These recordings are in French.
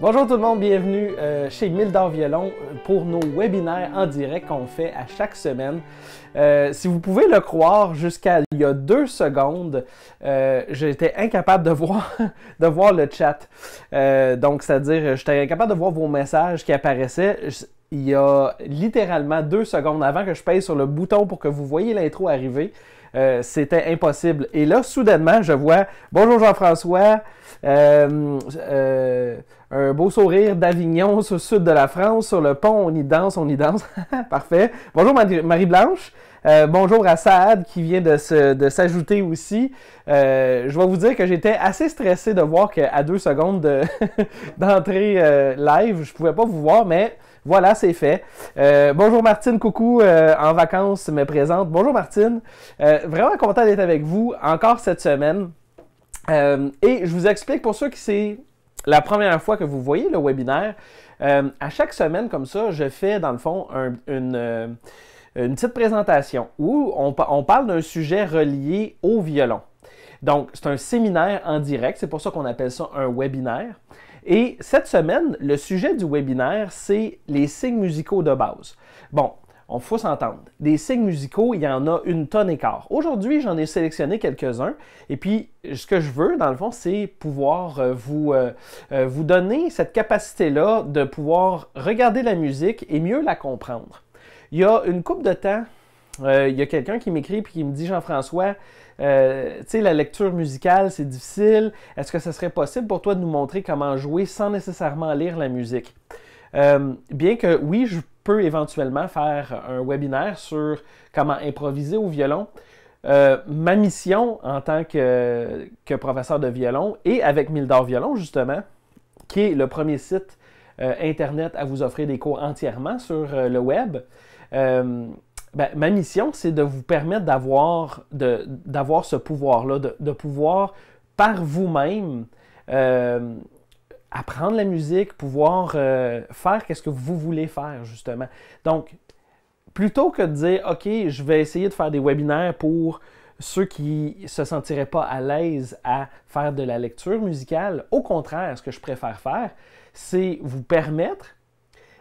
Bonjour tout le monde, bienvenue euh, chez Mildor Violon pour nos webinaires en direct qu'on fait à chaque semaine. Euh, si vous pouvez le croire, jusqu'à il y a deux secondes, euh, j'étais incapable de voir, de voir le chat. donc, c'est-à-dire, j'étais incapable de voir vos messages qui apparaissaient. Il y a littéralement deux secondes avant que je paye sur le bouton pour que vous voyez l'intro arriver. Euh, c'était impossible. Et là, soudainement, je vois Bonjour Jean-François, euh, euh, un beau sourire d'Avignon sur le sud de la France, sur le pont, on y danse, on y danse. Parfait. Bonjour Marie-Blanche. bonjour à Saad qui vient de, s'ajouter aussi. je vais vous dire que j'étais assez stressé de voir qu'à deux secondes d'entrée live, je pouvais pas vous voir, mais voilà, c'est fait. Euh, bonjour Martine, coucou, euh, en vacances me présente. Bonjour Martine, euh, vraiment content d'être avec vous encore cette semaine. et je vous explique pour ceux qui c'est la première fois que vous voyez le webinaire, à chaque semaine comme ça, je fais dans le fond une, petite présentation où on parle d'un sujet relié au violon. Donc, c'est un séminaire en direct, c'est pour ça qu'on appelle ça un webinaire. Et cette semaine, le sujet du webinaire, c'est les signes musicaux de base. Bon, on faut s'entendre. Les signes musicaux, il y en a une tonne et quart. Aujourd'hui, j'en ai sélectionné quelques-uns. Et puis, ce que je veux, dans le fond, c'est pouvoir euh, vous, euh, euh, vous donner cette capacité-là de pouvoir regarder la musique et mieux la comprendre. Il y a une coupe de temps, il euh, y a quelqu'un qui m'écrit et qui me dit Jean-François, euh, tu sais, la lecture musicale, c'est difficile. Est-ce que ce serait possible pour toi de nous montrer comment jouer sans nécessairement lire la musique euh, Bien que oui, je peux éventuellement faire un webinaire sur comment improviser au violon. ma mission en tant que, que, professeur de violon et avec Mildor Violon, justement, qui est le premier site Internet à vous offrir des cours entièrement sur le web, ben, ma mission, c'est de vous permettre d'avoir, d'avoir ce pouvoir-là, de, pouvoir par vous-même euh, apprendre la musique, pouvoir euh, faire ce que vous voulez faire, justement. Donc, plutôt que de dire, OK, je vais essayer de faire des webinaires pour ceux qui se sentiraient pas à l'aise à faire de la lecture musicale, au contraire, ce que je préfère faire, c'est vous permettre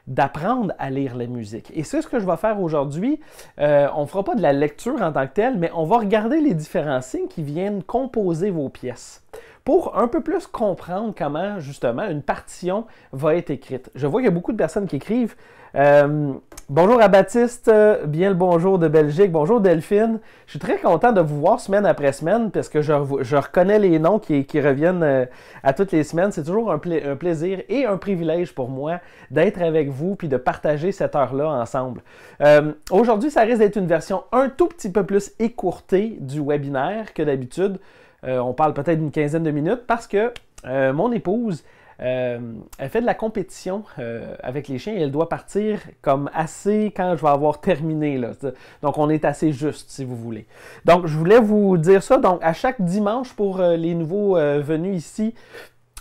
d'apprendre à lire la musique. Et c'est ce que je vais faire aujourd'hui. Euh, on ne fera pas de la lecture en tant que telle, mais on va regarder les différents signes qui viennent composer vos pièces pour un peu plus comprendre comment justement une partition va être écrite. Je vois qu'il y a beaucoup de personnes qui écrivent. Euh, bonjour à Baptiste, bien le bonjour de Belgique, bonjour Delphine. Je suis très content de vous voir semaine après semaine parce que je, reconnais les noms qui, reviennent euh, à toutes les semaines. C'est toujours un, plaisir et un privilège pour moi d'être avec vous puis de partager cette heure-là ensemble. Euh, aujourd'hui, ça risque d'être une version un tout petit peu plus écourtée du webinaire que d'habitude. Euh, on parle peut-être d'une quinzaine de minutes, parce que euh, mon épouse euh, elle fait de la compétition avec les chiens et elle doit partir comme assez quand je vais avoir terminé. Donc, on est assez juste, si vous voulez. Donc, je voulais vous dire ça. Donc, à chaque dimanche, pour les nouveaux venus ici,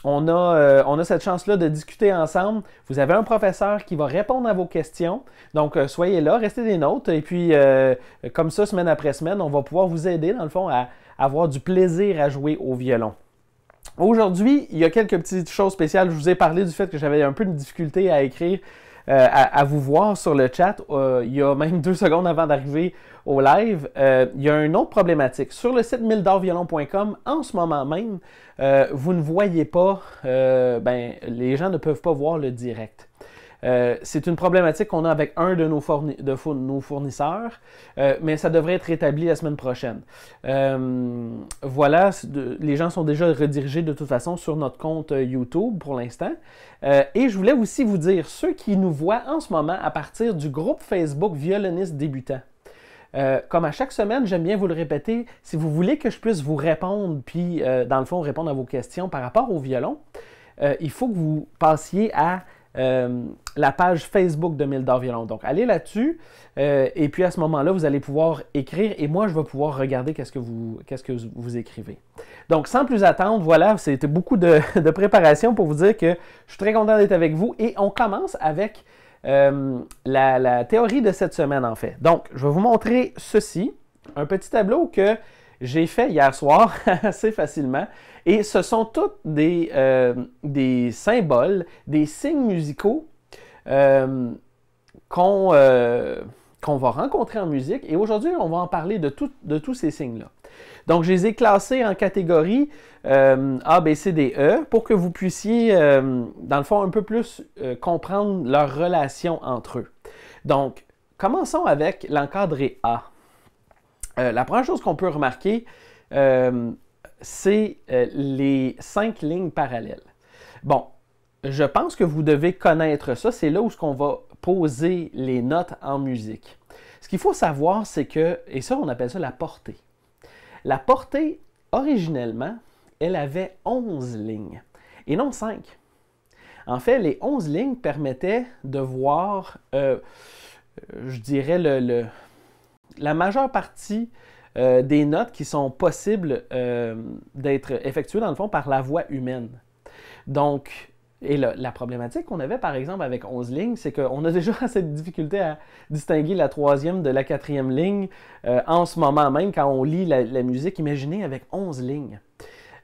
on a, on a cette chance-là de discuter ensemble. Vous avez un professeur qui va répondre à vos questions. Donc, soyez là, restez des notes Et puis, comme ça, semaine après semaine, on va pouvoir vous aider, dans le fond, à, avoir du plaisir à jouer au violon. Aujourd'hui, il y a quelques petites choses spéciales. Je vous ai parlé du fait que j'avais un peu de difficulté à écrire, euh, à, vous voir sur le chat. Euh, il y a même deux secondes avant d'arriver au live, euh, il y a une autre problématique. Sur le site milledorviolon.com, en ce moment même, vous ne voyez pas, ben, les gens ne peuvent pas voir le direct. Euh, c'est une problématique qu'on a avec un de nos, de nos fournisseurs, euh, mais ça devrait être rétabli la semaine prochaine. Euh, voilà, les gens sont déjà redirigés de toute façon sur notre compte YouTube pour l'instant. et je voulais aussi vous dire, ceux qui nous voient en ce moment à partir du groupe Facebook Violoniste Débutant. comme à chaque semaine, j'aime bien vous le répéter, si vous voulez que je puisse vous répondre, puis dans le fond répondre à vos questions par rapport au violon, il faut que vous passiez à la page Facebook de Mildor Violon. Donc, allez là-dessus. Euh, et puis, à ce moment-là, vous allez pouvoir écrire et moi, je vais pouvoir regarder qu'est-ce que vous, que vous, écrivez. Donc, sans plus attendre, voilà, c'était beaucoup de, préparation pour vous dire que je suis très content d'être avec vous. Et on commence avec euh, la, théorie de cette semaine, en fait. Donc, je vais vous montrer ceci, un petit tableau que j'ai fait hier soir assez facilement. Et ce sont tous des, euh, des symboles, des signes musicaux euh, euh, qu'on va rencontrer en musique. Et aujourd'hui, on va en parler de, tous ces signes-là. Donc, je les ai classés en catégories euh, A, B, C, D, E pour que vous puissiez, dans le fond, un peu plus comprendre leur relation entre eux. Donc, commençons avec l'encadré A. la première chose qu'on peut remarquer, c'est les cinq lignes parallèles. Bon, je pense que vous devez connaître ça. C'est là où ce qu'on va poser les notes en musique. Ce qu'il faut savoir, c'est que, et ça, on appelle ça la portée. La portée, originellement, elle avait 11 lignes et non 5. En fait, les 11 lignes permettaient de voir, euh, je dirais, le, la majeure partie euh, des notes qui sont possibles euh, d'être effectuées, dans le fond, par la voix humaine. Donc, et la problématique qu'on avait, par exemple, avec 11 lignes, c'est qu'on a déjà assez de difficulté à distinguer la troisième de la quatrième ligne euh, en ce moment même quand on lit la, musique. Imaginez avec 11 lignes.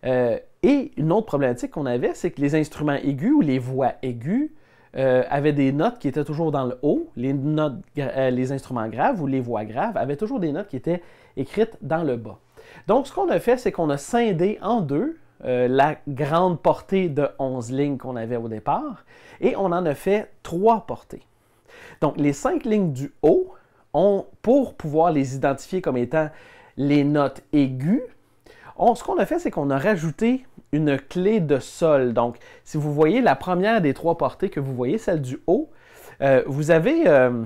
Euh, et une autre problématique qu'on avait, c'est que les instruments aigus ou les voix aiguës euh, avaient des notes qui étaient toujours dans le haut. Les, les instruments graves ou les voix graves avaient toujours des notes qui étaient écrites dans le bas. Donc, ce qu'on a fait, c'est qu'on a scindé en deux euh, la grande portée de 11 lignes qu'on avait au départ, et on en a fait trois portées. Donc les cinq lignes du haut, ont, pour pouvoir les identifier comme étant les notes aiguës, ce qu'on a fait, c'est qu'on a rajouté une clé de sol. Donc, si vous voyez la première des trois portées que vous voyez, celle du haut, euh, vous avez, euh,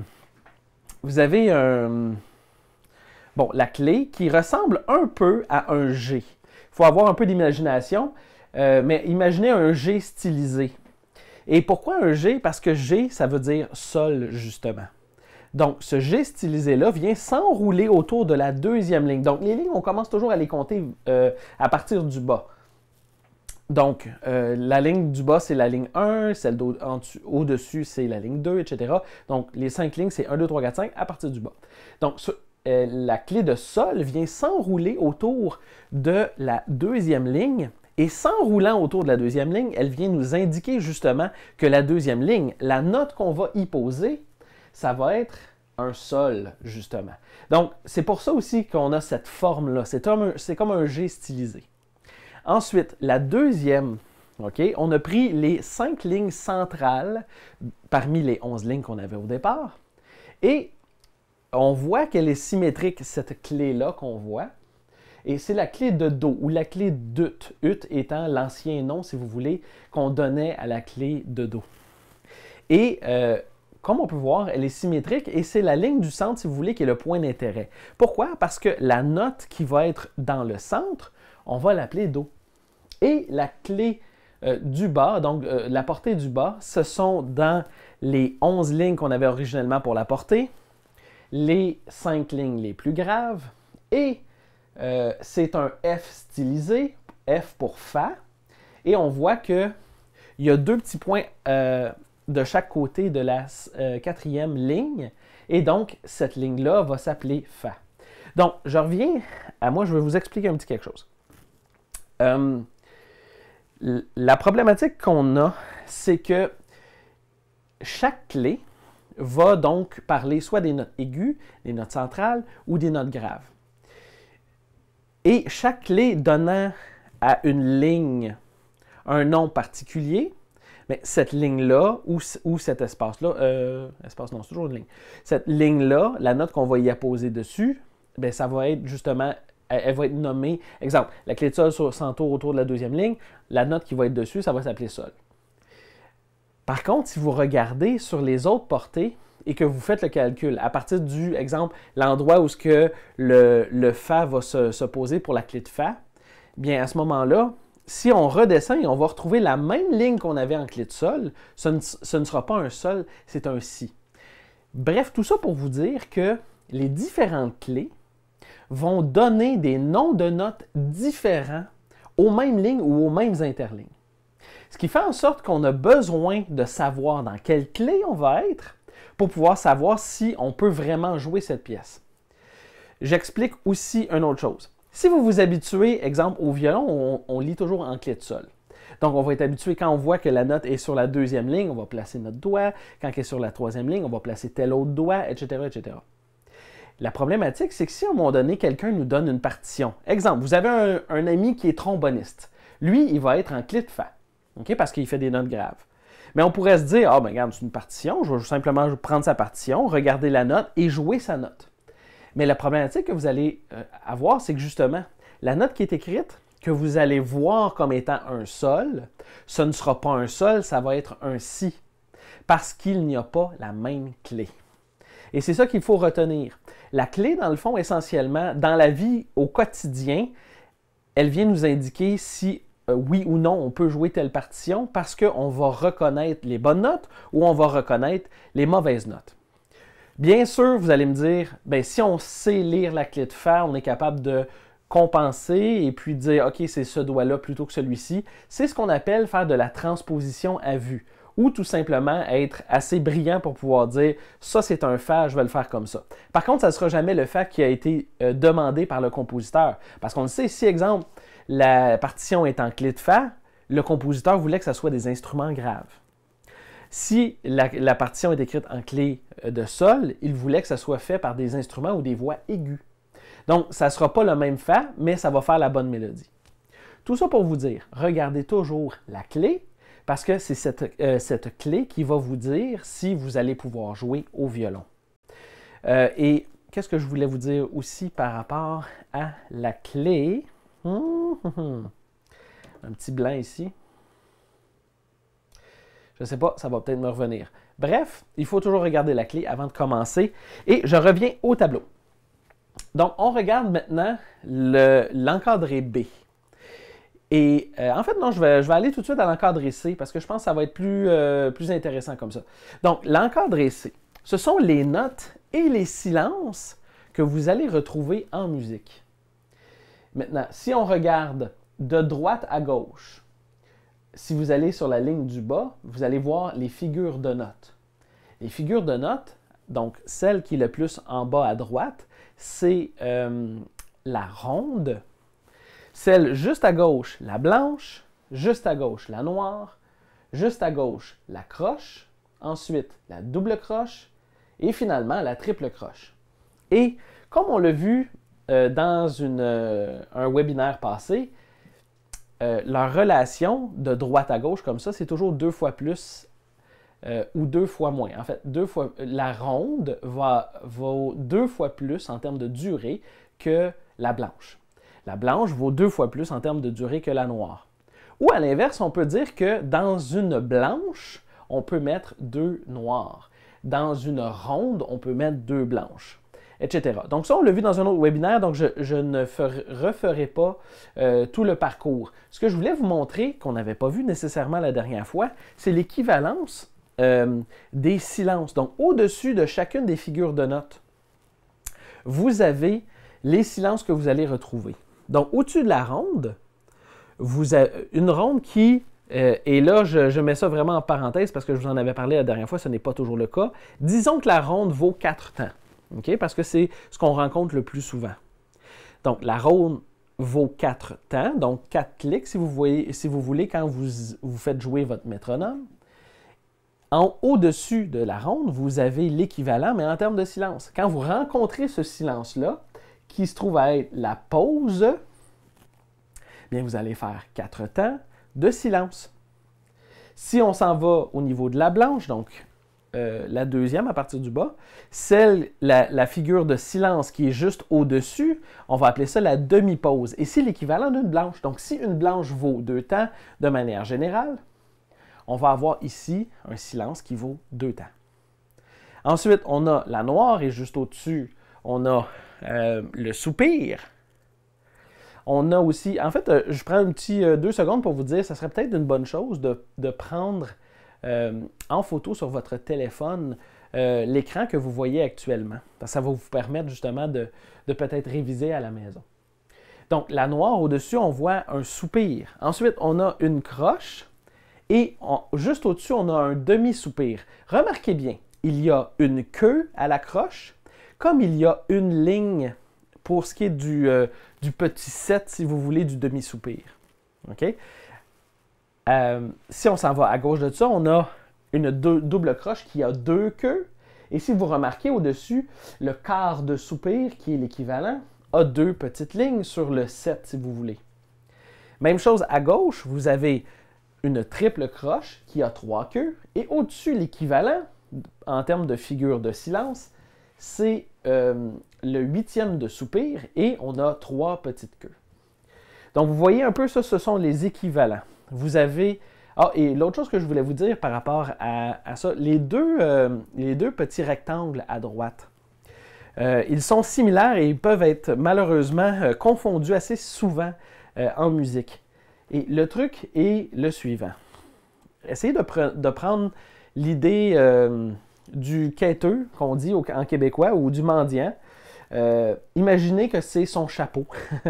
la clé qui ressemble un peu à un G faut avoir un peu d'imagination, euh, mais imaginez un G stylisé. Et pourquoi un G? Parce que G, ça veut dire sol, justement. Donc, ce G stylisé-là vient s'enrouler autour de la deuxième ligne. Donc, les lignes, on commence toujours à les compter euh, à partir du bas. Donc, euh, la ligne du bas, c'est la ligne 1, celle au-dessus, c'est la ligne 2, etc. Donc, les cinq lignes, c'est 1, 2, 3, 4, 5 à partir du bas. Donc, ce, euh, la clé de sol vient s'enrouler autour de la deuxième ligne. Et s'enroulant autour de la deuxième ligne, elle vient nous indiquer justement que la deuxième ligne, la note qu'on va y poser, ça va être un sol, justement. Donc, c'est pour ça aussi qu'on a cette forme-là. C'est comme, un G stylisé. Ensuite, la deuxième, OK, on a pris les cinq lignes centrales parmi les onze lignes qu'on avait au départ. Et on voit qu'elle est symétrique, cette clé-là qu'on voit. Et c'est la clé de Do ou la clé d'Ut, Ut étant l'ancien nom, si vous voulez, qu'on donnait à la clé de Do. Et euh, comme on peut voir, elle est symétrique et c'est la ligne du centre, si vous voulez, qui est le point d'intérêt. Pourquoi? Parce que la note qui va être dans le centre, on va l'appeler Do. Et la clé euh, du bas, donc euh, la portée du bas, ce sont dans les 11 lignes qu'on avait originellement pour la portée, les cinq lignes les plus graves et euh, c'est un F stylisé, F pour Fa. Et on voit que il y a deux petits points euh, de chaque côté de la euh, quatrième ligne. Et donc, cette ligne-là va s'appeler Fa. Donc, je reviens à moi, je vais vous expliquer un petit quelque chose. la problématique qu'on a, c'est que chaque clé va donc parler soit des notes aiguës, des notes centrales ou des notes graves. Et chaque clé donnant à une ligne un nom particulier, mais cette ligne-là ou, cet espace-là, euh, espace non, c'est toujours une ligne, cette ligne-là, la note qu'on va y apposer dessus, ben, ça va être justement, elle, va être nommée, exemple, la clé de sol s'entoure autour de la deuxième ligne, la note qui va être dessus, ça va s'appeler sol. Par contre, si vous regardez sur les autres portées et que vous faites le calcul à partir du exemple, l'endroit où ce que le, Fa va se, poser pour la clé de Fa, bien à ce moment-là, si on redescend et on va retrouver la même ligne qu'on avait en clé de Sol, ce ne, ce ne sera pas un Sol, c'est un Si. Bref, tout ça pour vous dire que les différentes clés vont donner des noms de notes différents aux mêmes lignes ou aux mêmes interlignes. Ce qui fait en sorte qu'on a besoin de savoir dans quelle clé on va être pour pouvoir savoir si on peut vraiment jouer cette pièce. J'explique aussi une autre chose. Si vous vous habituez, exemple, au violon, on, lit toujours en clé de sol. Donc, on va être habitué quand on voit que la note est sur la deuxième ligne, on va placer notre doigt. Quand elle est sur la troisième ligne, on va placer tel autre doigt, etc., etc. La problématique, c'est que si à un moment donné, quelqu'un nous donne une partition, exemple, vous avez un, un ami qui est tromboniste. Lui, il va être en clé de fa. Parce qu'il fait des notes graves. Mais on pourrait se dire, ah, oh, ben regarde, c'est une partition, je vais simplement prendre sa partition, regarder la note et jouer sa note. Mais la problématique que vous allez euh, avoir, c'est que justement, la note qui est écrite, que vous allez voir comme étant un sol, ce ne sera pas un sol, ça va être un si, parce qu'il n'y a pas la même clé. Et c'est ça qu'il faut retenir. La clé, dans le fond, essentiellement, dans la vie au quotidien, elle vient nous indiquer si euh, oui ou non, on peut jouer telle partition parce qu'on va reconnaître les bonnes notes ou on va reconnaître les mauvaises notes. Bien sûr, vous allez me dire, ben, si on sait lire la clé de fer, on est capable de compenser et puis dire, OK, c'est ce doigt-là plutôt que celui-ci. C'est ce qu'on appelle faire de la transposition à vue ou tout simplement être assez brillant pour pouvoir dire ça c'est un fa, je vais le faire comme ça. Par contre, ça ne sera jamais le fa qui a été euh, demandé par le compositeur. Parce qu'on le sait, si exemple, la partition est en clé de Fa, le compositeur voulait que ça soit des instruments graves. Si la, partition est écrite en clé euh, de sol, il voulait que ça soit fait par des instruments ou des voix aiguës. Donc, ça ne sera pas le même fa, mais ça va faire la bonne mélodie. Tout ça pour vous dire, regardez toujours la clé, parce que c'est cette, euh, clé qui va vous dire si vous allez pouvoir jouer au violon. Euh, et qu'est-ce que je voulais vous dire aussi par rapport à la clé? Hum, hum, hum. Un petit blanc ici. Je ne sais pas, ça va peut-être me revenir. Bref, il faut toujours regarder la clé avant de commencer. Et je reviens au tableau. Donc, on regarde maintenant l'encadré B. Et euh, en fait, non, je vais, je vais, aller tout de suite à l'encadré C parce que je pense que ça va être plus, euh, plus intéressant comme ça. Donc, l'encadré C, ce sont les notes et les silences que vous allez retrouver en musique. Maintenant, si on regarde de droite à gauche, si vous allez sur la ligne du bas, vous allez voir les figures de notes. Les figures de notes, donc celle qui est le plus en bas à droite, c'est euh, la ronde, celle juste à gauche, la blanche, juste à gauche, la noire, juste à gauche, la croche, ensuite la double croche et finalement la triple croche. Et comme on l'a vu euh, dans euh, un webinaire passé, la euh, leur relation de droite à gauche comme ça, c'est toujours deux fois plus ou deux fois moins. En fait, deux fois, la ronde vaut deux fois plus en termes de durée que la blanche. La blanche vaut deux fois plus en termes de durée que la noire. Ou à l'inverse, on peut dire que dans une blanche, on peut mettre deux noires. Dans une ronde, on peut mettre deux blanches etc. Donc ça, on l'a vu dans un autre webinaire, donc je, ne referai pas euh, tout le parcours. Ce que je voulais vous montrer, qu'on n'avait pas vu nécessairement la dernière fois, c'est l'équivalence euh, des silences. Donc au-dessus de chacune des figures de notes, vous avez les silences que vous allez retrouver. Donc au-dessus de la ronde, vous avez une ronde qui euh, et là, je, mets ça vraiment en parenthèse parce que je vous en avais parlé la dernière fois, ce n'est pas toujours le cas. Disons que la ronde vaut quatre temps. Parce que c'est ce qu'on rencontre le plus souvent. Donc, la ronde vaut quatre temps, donc quatre clics si vous, voyez, si vous voulez quand vous, vous faites jouer votre métronome. En au-dessus de la ronde, vous avez l'équivalent, mais en termes de silence. Quand vous rencontrez ce silence-là, qui se trouve à être la pause, bien vous allez faire quatre temps de silence. Si on s'en va au niveau de la blanche, donc euh, la deuxième à partir du bas. Celle, la, figure de silence qui est juste au-dessus, on va appeler ça la demi-pause. Et c'est l'équivalent d'une blanche. Donc, si une blanche vaut deux temps de manière générale, on va avoir ici un silence qui vaut deux temps. Ensuite, on a la noire et juste au-dessus, on a euh, le soupir. On a aussi, en fait, euh, je prends un petit deux secondes pour vous dire, ça serait peut-être une bonne chose de, de prendre euh, en photo sur votre téléphone euh, l'écran que vous voyez actuellement. ça va vous permettre justement de, peut-être réviser à la maison. Donc, la noire au-dessus, on voit un soupir. Ensuite, on a une croche et juste au-dessus, on a un demi-soupir. Remarquez bien, il y a une queue à la croche, comme il y a une ligne pour ce qui est du, euh, petit set, si vous voulez, du demi-soupir. OK? Euh, si on s'en va à gauche de ça, on a une double croche qui a deux queues. Et si vous remarquez au-dessus, le quart de soupir, qui est l'équivalent, a deux petites lignes sur le 7, si vous voulez. Même chose à gauche, vous avez une triple croche qui a trois queues. Et au-dessus, l'équivalent, en termes de figure de silence, c'est euh, le huitième de soupir et on a trois petites queues. Donc vous voyez un peu ça, ce sont les équivalents vous avez... Ah, et l'autre chose que je voulais vous dire par rapport à, ça, euh, les deux, petits rectangles à droite, euh, ils sont similaires et ils peuvent être malheureusement euh, confondus assez souvent en musique. Et le truc est le suivant. Essayez de, prendre l'idée du quêteux qu'on dit en québécois ou du mendiant euh, imaginez que c'est son chapeau.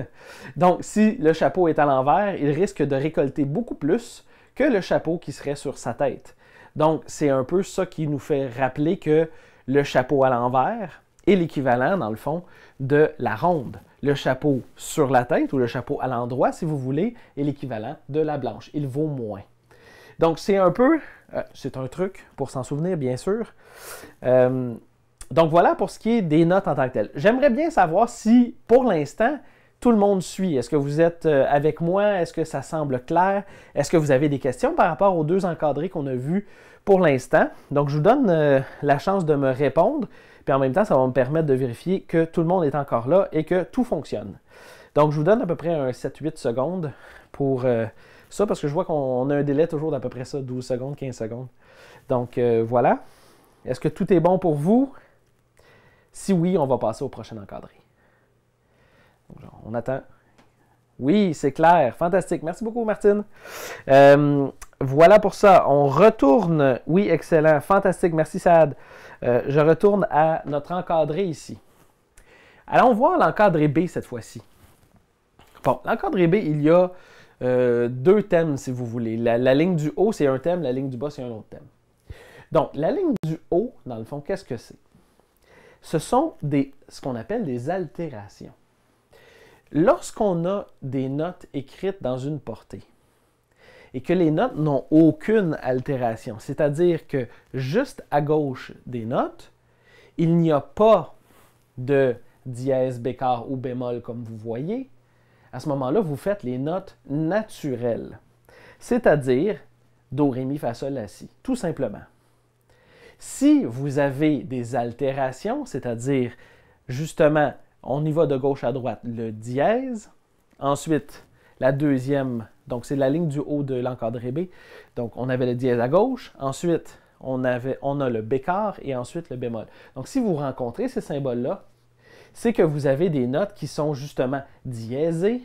Donc, si le chapeau est à l'envers, il risque de récolter beaucoup plus que le chapeau qui serait sur sa tête. Donc, c'est un peu ça qui nous fait rappeler que le chapeau à l'envers est l'équivalent, dans le fond, de la ronde. Le chapeau sur la tête ou le chapeau à l'endroit, si vous voulez, est l'équivalent de la blanche. Il vaut moins. Donc, c'est un peu, euh, c'est un truc pour s'en souvenir, bien sûr. Euh, donc voilà pour ce qui est des notes en tant que telles. J'aimerais bien savoir si, pour l'instant, tout le monde suit. Est-ce que vous êtes euh, avec moi? Est-ce que ça semble clair? Est-ce que vous avez des questions par rapport aux deux encadrés qu'on a vus pour l'instant? Donc je vous donne euh, la chance de me répondre. Puis en même temps, ça va me permettre de vérifier que tout le monde est encore là et que tout fonctionne. Donc je vous donne à peu près un 7-8 secondes pour euh, ça, parce que je vois qu'on a un délai toujours d'à peu près ça, 12 secondes, 15 secondes. Donc voilà. Est-ce que tout est bon pour vous? Si oui, on va passer au prochain encadré. on attend. Oui, c'est clair. Fantastique. Merci beaucoup, Martine. Euh, voilà pour ça. On retourne. Oui, excellent. Fantastique. Merci, Sad. Euh, je retourne à notre encadré ici. Allons voir l'encadré B cette fois-ci. Bon, l'encadré B, il y a euh, deux thèmes, si vous voulez. La, la ligne du haut, c'est un thème. La ligne du bas, c'est un autre thème. Donc, la ligne du haut, dans le fond, qu'est-ce que c'est? ce sont ce qu'on appelle des altérations. Lorsqu'on a des notes écrites dans une portée et que les notes n'ont aucune altération, c'est-à-dire que juste à gauche des notes, il n'y a pas de dièse, bécard ou bémol comme vous voyez, à ce moment-là, vous faites les notes naturelles, c'est-à-dire Do, Ré, Mi, Fa, Sol, La, Si, tout simplement. Si vous avez des altérations, c'est-à-dire justement, on y va de gauche à droite, le dièse, ensuite la deuxième, donc c'est la ligne du haut de l'encadré B, donc on avait le dièse à gauche, ensuite on, avait, a le bécard et ensuite le bémol. Donc si vous rencontrez ces symboles-là, c'est que vous avez des notes qui sont justement diésées,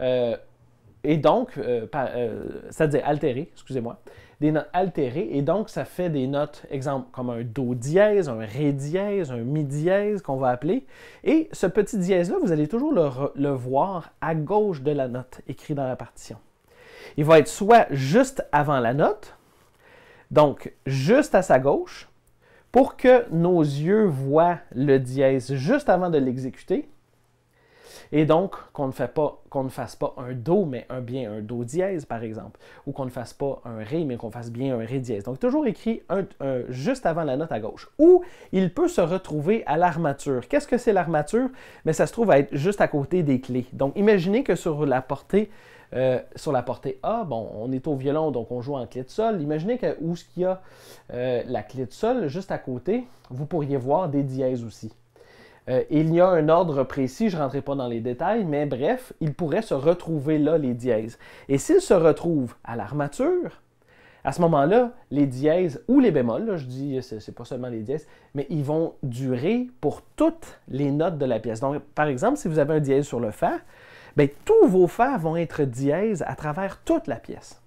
euh, et donc, ça euh, euh, cest dire altérées, excusez-moi, des notes altérées et donc ça fait des notes, exemple, comme un Do dièse, un Ré dièse, un Mi dièse qu'on va appeler. Et ce petit dièse-là, vous allez toujours le, voir à gauche de la note écrite dans la partition. Il va être soit juste avant la note, donc juste à sa gauche, pour que nos yeux voient le dièse juste avant de l'exécuter, et donc, qu'on ne, fasse pas un Do, mais un bien un Do dièse, par exemple, ou qu'on ne fasse pas un Ré, mais qu'on fasse bien un Ré dièse. Donc, toujours écrit un, juste avant la note à gauche. Ou il peut se retrouver à l'armature. Qu'est-ce que c'est l'armature? Mais ça se trouve à être juste à côté des clés. Donc, imaginez que sur la portée euh, sur la portée A, bon, on est au violon, donc on joue en clé de sol. Imaginez que où ce qu'il y a euh, la clé de sol, juste à côté, vous pourriez voir des dièses aussi. Euh, il y a un ordre précis, je ne rentrerai pas dans les détails, mais bref, il pourrait se retrouver là, les dièses. Et s'ils se retrouvent à l'armature, à ce moment-là, les dièses ou les bémols, je dis, c'est pas seulement les dièses, mais ils vont durer pour toutes les notes de la pièce. Donc, par exemple, si vous avez un dièse sur le fa, ben, tous vos fa vont être dièses à travers toute la pièce.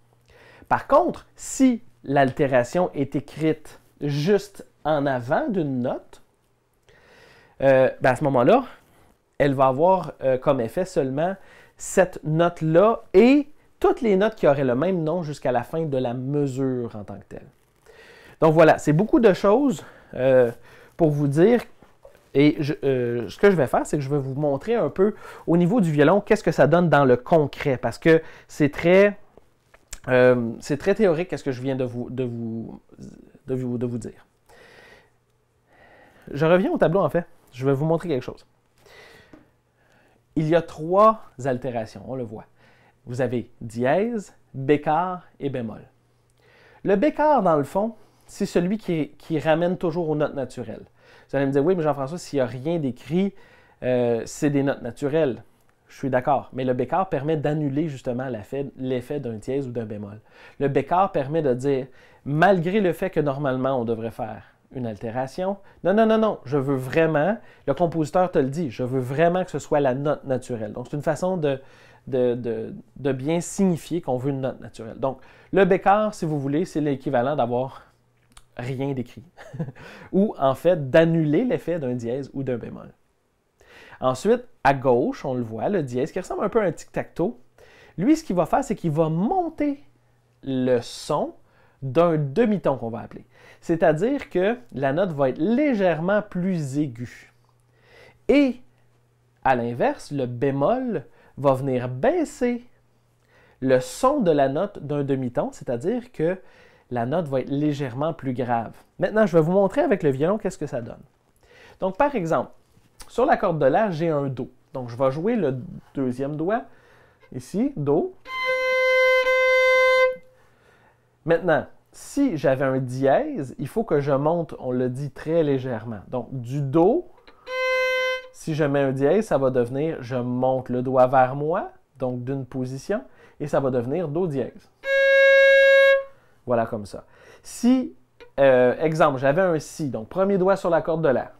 Par contre, si l'altération est écrite juste en avant d'une note, euh, ben, à ce moment-là, elle va avoir euh, comme effet seulement cette note-là et toutes les notes qui auraient le même nom jusqu'à la fin de la mesure en tant que telle. Donc voilà, c'est beaucoup de choses euh, pour vous dire. Et ce que je vais faire, c'est que je vais vous montrer un peu au niveau du violon, qu'est-ce que ça donne dans le concret, parce que c'est très, c'est très théorique ce que je viens de vous, de vous, de vous, de vous dire. Je reviens au tableau en fait. Je vais vous montrer quelque chose. Il y a trois altérations, on le voit. Vous avez dièse, bécard et bémol. Le bécard, dans le fond, c'est celui qui, ramène toujours aux notes naturelles. Vous allez me dire, oui, mais Jean-François, s'il n'y a rien d'écrit, euh, c'est des notes naturelles. Je suis d'accord, mais le bécard permet d'annuler justement l'effet d'un dièse ou d'un bémol. Le bécard permet de dire, malgré le fait que normalement on devrait faire, une altération. Non, non, non, non, je veux vraiment, le compositeur te le dit, je veux vraiment que ce soit la note naturelle. Donc, c'est une façon de, de, bien signifier qu'on veut une note naturelle. Donc, le bécard, si vous voulez, c'est l'équivalent d'avoir rien d'écrit, ou en fait d'annuler l'effet d'un dièse ou d'un bémol. Ensuite, à gauche, on le voit, le dièse qui ressemble un peu à un tic-tac-toe. Lui, ce qu'il va faire, c'est qu'il va monter le son d'un demi-ton qu'on va appeler. C'est-à-dire que la note va être légèrement plus aiguë. Et à l'inverse, le bémol va venir baisser le son de la note d'un demi-ton, c'est-à-dire que la note va être légèrement plus grave. Maintenant, je vais vous montrer avec le violon qu'est-ce que ça donne. Donc, par exemple, sur la corde de La, j'ai un Do. Donc, je vais jouer le deuxième doigt, ici, Do. Maintenant, si j'avais un dièse, il faut que je monte, on le dit très légèrement. Donc, du Do, si je mets un dièse, ça va devenir je monte le doigt vers moi, donc d'une position, et ça va devenir Do dièse. Voilà comme ça. Si, euh, exemple, j'avais un Si, donc premier doigt sur la corde de la.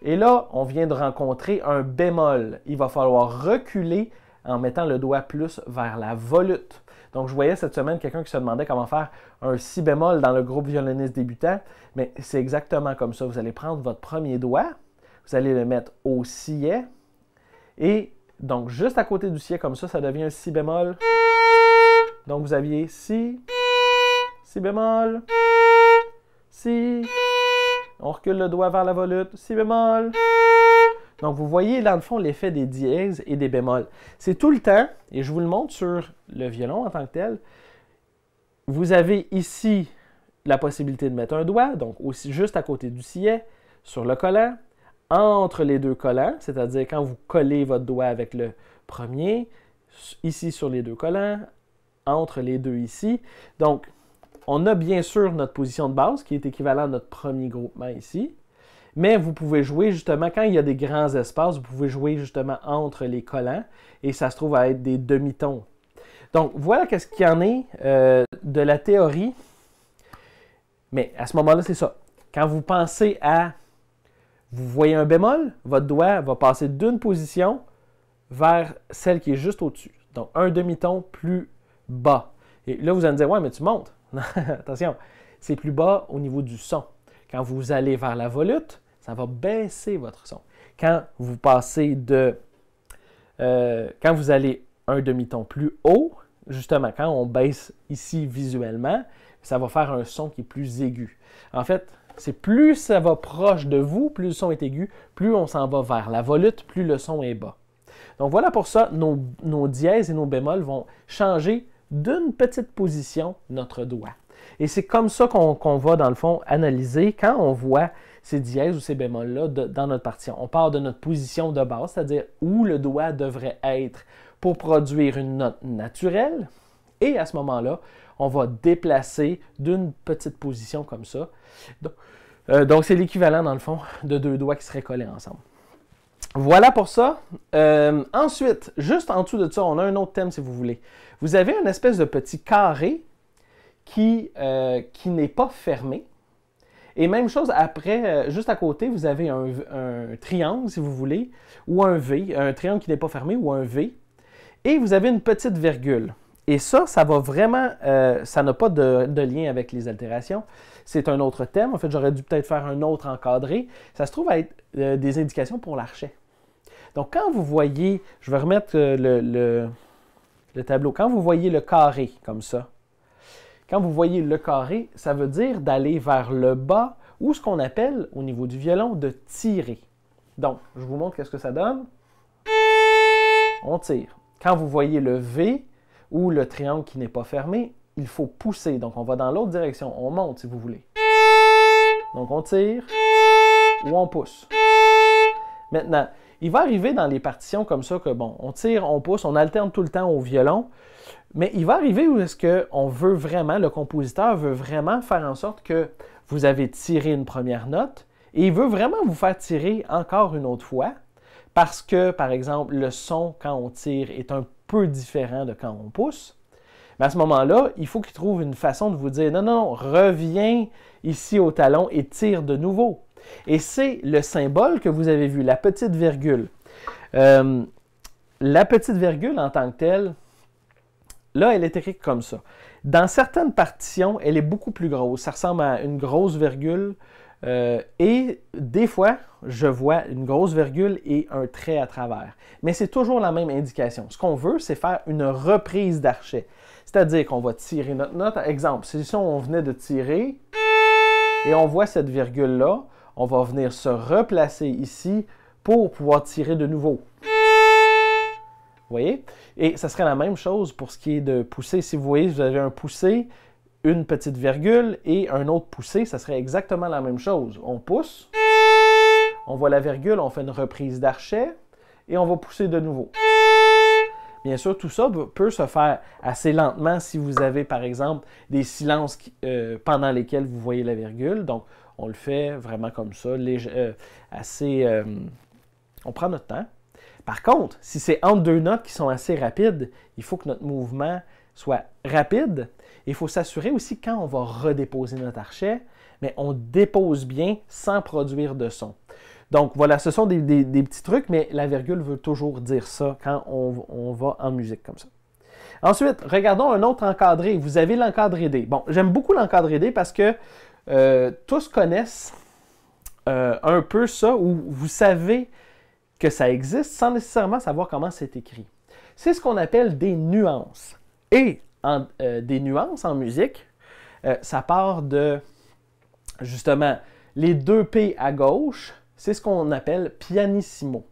Et là, on vient de rencontrer un bémol. Il va falloir reculer en mettant le doigt plus vers la volute. Donc, je voyais cette semaine quelqu'un qui se demandait comment faire un si bémol dans le groupe violoniste débutant. Mais c'est exactement comme ça. Vous allez prendre votre premier doigt, vous allez le mettre au sillet. Et donc, juste à côté du sillet, comme ça, ça devient un si bémol. Donc, vous aviez si, si bémol, si. On recule le doigt vers la volute, si bémol, donc, vous voyez, dans le fond, l'effet des dièses et des bémols. C'est tout le temps, et je vous le montre sur le violon en tant que tel, vous avez ici la possibilité de mettre un doigt, donc aussi juste à côté du sillet, sur le collant, entre les deux collants, c'est-à-dire quand vous collez votre doigt avec le premier, ici sur les deux collants, entre les deux ici. Donc, on a bien sûr notre position de base qui est équivalente à notre premier groupement ici. Mais vous pouvez jouer justement, quand il y a des grands espaces, vous pouvez jouer justement entre les collants et ça se trouve à être des demi-tons. Donc voilà qu'est-ce qu'il y en est euh, de la théorie. Mais à ce moment-là, c'est ça. Quand vous pensez à. Vous voyez un bémol, votre doigt va passer d'une position vers celle qui est juste au-dessus. Donc un demi-ton plus bas. Et là, vous allez me dire Ouais, mais tu montes. attention, c'est plus bas au niveau du son. Quand vous allez vers la volute, ça va baisser votre son. Quand vous passez de... Euh, quand vous allez un demi-ton plus haut, justement, quand on baisse ici visuellement, ça va faire un son qui est plus aigu. En fait, c'est plus ça va proche de vous, plus le son est aigu, plus on s'en va vers la volute, plus le son est bas. Donc voilà pour ça, nos, dièses et nos bémols vont changer d'une petite position notre doigt. Et c'est comme ça qu'on va, dans le fond, analyser quand on voit ces dièses ou ces bémols-là dans notre partition. On part de notre position de base, c'est-à-dire où le doigt devrait être pour produire une note naturelle. Et à ce moment-là, on va déplacer d'une petite position comme ça. Euh, donc, c'est l'équivalent, dans le fond, de deux doigts qui seraient collés ensemble. Voilà pour ça. Euh, ensuite, juste en dessous de ça, on a un autre thème si vous voulez. Vous avez une espèce de petit carré qui, euh, qui n'est pas fermé. Et même chose après, euh, juste à côté, vous avez un, triangle, si vous voulez, ou un V, un triangle qui n'est pas fermé, ou un V. Et vous avez une petite virgule. Et ça, ça va vraiment, euh, ça n'a pas de, lien avec les altérations. C'est un autre thème. En fait, j'aurais dû peut-être faire un autre encadré. Ça se trouve à être euh, des indications pour l'archet. Donc, quand vous voyez, je vais remettre le, tableau, quand vous voyez le carré comme ça, quand vous voyez le carré, ça veut dire d'aller vers le bas ou ce qu'on appelle au niveau du violon de tirer. Donc, je vous montre qu'est-ce que ça donne. On tire. Quand vous voyez le V ou le triangle qui n'est pas fermé, il faut pousser. Donc, on va dans l'autre direction. On monte si vous voulez. Donc, on tire ou on pousse. Maintenant, il va arriver dans les partitions comme ça que, bon, on tire, on pousse, on alterne tout le temps au violon, mais il va arriver où est-ce qu'on veut vraiment, le compositeur veut vraiment faire en sorte que vous avez tiré une première note et il veut vraiment vous faire tirer encore une autre fois parce que, par exemple, le son quand on tire est un peu différent de quand on pousse. Mais à ce moment-là, il faut qu'il trouve une façon de vous dire non, non, reviens ici au talon et tire de nouveau. Et c'est le symbole que vous avez vu, la petite virgule. Euh, la petite virgule en tant que telle, là, elle est écrite comme ça. Dans certaines partitions, elle est beaucoup plus grosse. Ça ressemble à une grosse virgule. Euh, et des fois, je vois une grosse virgule et un trait à travers. Mais c'est toujours la même indication. Ce qu'on veut, c'est faire une reprise d'archet. C'est-à-dire qu'on va tirer notre note. Exemple, si on venait de tirer et on voit cette virgule-là, on va venir se replacer ici pour pouvoir tirer de nouveau. Vous voyez? Et ça serait la même chose pour ce qui est de pousser. Si vous voyez, vous avez un poussé, une petite virgule et un autre poussé, ça serait exactement la même chose. On pousse, on voit la virgule, on fait une reprise d'archet et on va pousser de nouveau. Bien sûr, tout ça peut se faire assez lentement si vous avez, par exemple, des silences euh, pendant lesquels vous voyez la virgule. Donc, on le fait vraiment comme ça, euh, assez. Euh, on prend notre temps. Par contre, si c'est entre deux notes qui sont assez rapides, il faut que notre mouvement soit rapide. Il faut s'assurer aussi quand on va redéposer notre archet, mais on dépose bien sans produire de son. Donc voilà, ce sont des, petits trucs, mais la virgule veut toujours dire ça quand on, on va en musique comme ça. Ensuite, regardons un autre encadré. Vous avez l'encadré D. Bon, j'aime beaucoup l'encadré D parce que euh, tous connaissent euh, un peu ça, ou vous savez que ça existe sans nécessairement savoir comment c'est écrit. C'est ce qu'on appelle des nuances. Et euh, des nuances en musique, ça part de justement les deux P à gauche, c'est ce qu'on appelle pianissimo.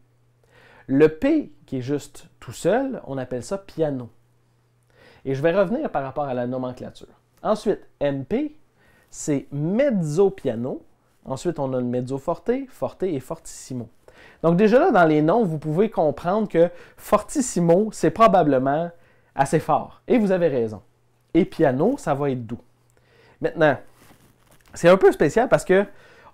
Le P qui est juste tout seul, on appelle ça piano. Et je vais revenir par rapport à la nomenclature. Ensuite, MP, c'est mezzo piano. Ensuite, on a le mezzo forte, forte et fortissimo. Donc déjà là, dans les noms, vous pouvez comprendre que fortissimo, c'est probablement assez fort. Et vous avez raison. Et piano, ça va être doux. Maintenant, c'est un peu spécial parce que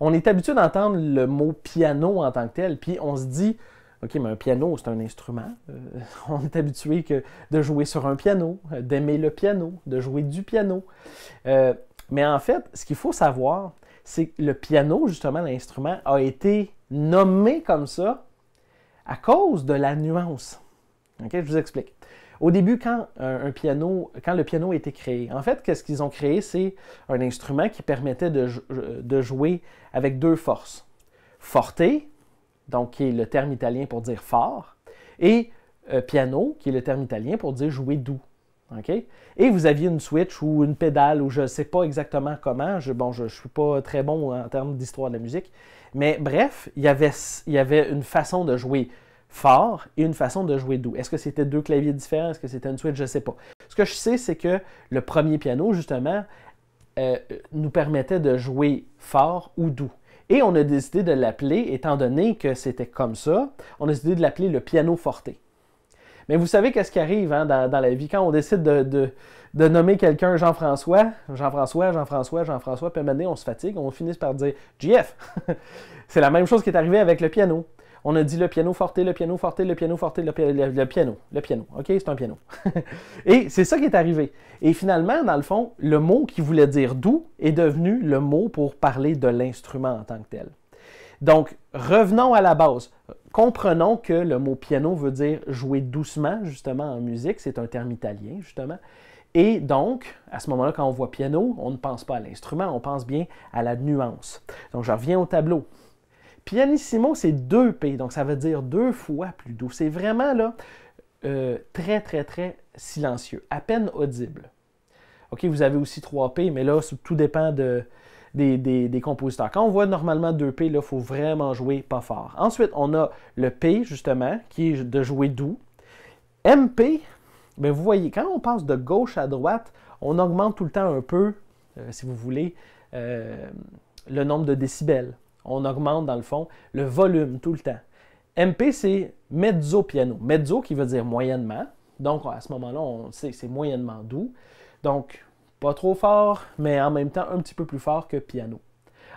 on est habitué d'entendre le mot piano en tant que tel, puis on se dit, OK, mais un piano, c'est un instrument. Euh, on est habitué que de jouer sur un piano, d'aimer le piano, de jouer du piano. Euh, mais en fait, ce qu'il faut savoir, c'est que le piano, justement, l'instrument, a été nommé comme ça à cause de la nuance. je vous explique. Au début, quand, euh, un piano, quand le piano a été créé, en fait, qu'est-ce qu'ils ont créé? C'est un instrument qui permettait de, euh, jouer avec deux forces. Forte, donc qui est le terme italien pour dire fort, et euh, piano, qui est le terme italien pour dire jouer doux. Et vous aviez une switch ou une pédale ou je ne sais pas exactement comment. Je, bon, je ne suis pas très bon en termes d'histoire de la musique. Mais bref, il y avait, il y avait une façon de jouer fort et une façon de jouer doux. Est-ce que c'était deux claviers différents? Est-ce que c'était une switch? Je ne sais pas. Ce que je sais, c'est que le premier piano, justement, euh, euh, nous permettait de jouer fort ou doux. Et on a décidé de l'appeler, étant donné que c'était comme ça, on a décidé de l'appeler le piano forté. Mais vous savez qu'est-ce qui arrive hein, dans, la vie quand on décide de, nommer quelqu'un Jean-François, Jean-François, Jean-François, Jean-François, puis donné, on se fatigue, on finit par dire JF. C'est la même chose qui est arrivée avec le piano. On a dit le piano forté, le piano forté, le piano forté, le, piano, le, le piano, le piano. OK, c'est un piano. Et c'est ça qui est arrivé. Et finalement, dans le fond, le mot qui voulait dire doux est devenu le mot pour parler de l'instrument en tant que tel. Donc, revenons à la base comprenons que le mot piano veut dire jouer doucement, justement, en musique. C'est un terme italien, justement. Et donc, à ce moment-là, quand on voit piano, on ne pense pas à l'instrument, on pense bien à la nuance. Donc, je reviens au tableau. Pianissimo, c'est deux P, donc ça veut dire deux fois plus doux. C'est vraiment là, euh, très, très, très silencieux, à peine audible. OK, vous avez aussi trois P, mais là, tout dépend de, des, compositeurs. Quand on voit normalement 2P, il faut vraiment jouer pas fort. Ensuite, on a le P, justement, qui est de jouer doux. MP, mais ben, vous voyez, quand on passe de gauche à droite, on augmente tout le temps un peu, euh, si vous voulez, euh, le nombre de décibels. On augmente, dans le fond, le volume tout le temps. MP, c'est mezzo piano. Mezzo qui veut dire moyennement. Donc, à ce moment-là, on sait c'est moyennement doux. Donc, pas trop fort, mais en même temps un petit peu plus fort que piano.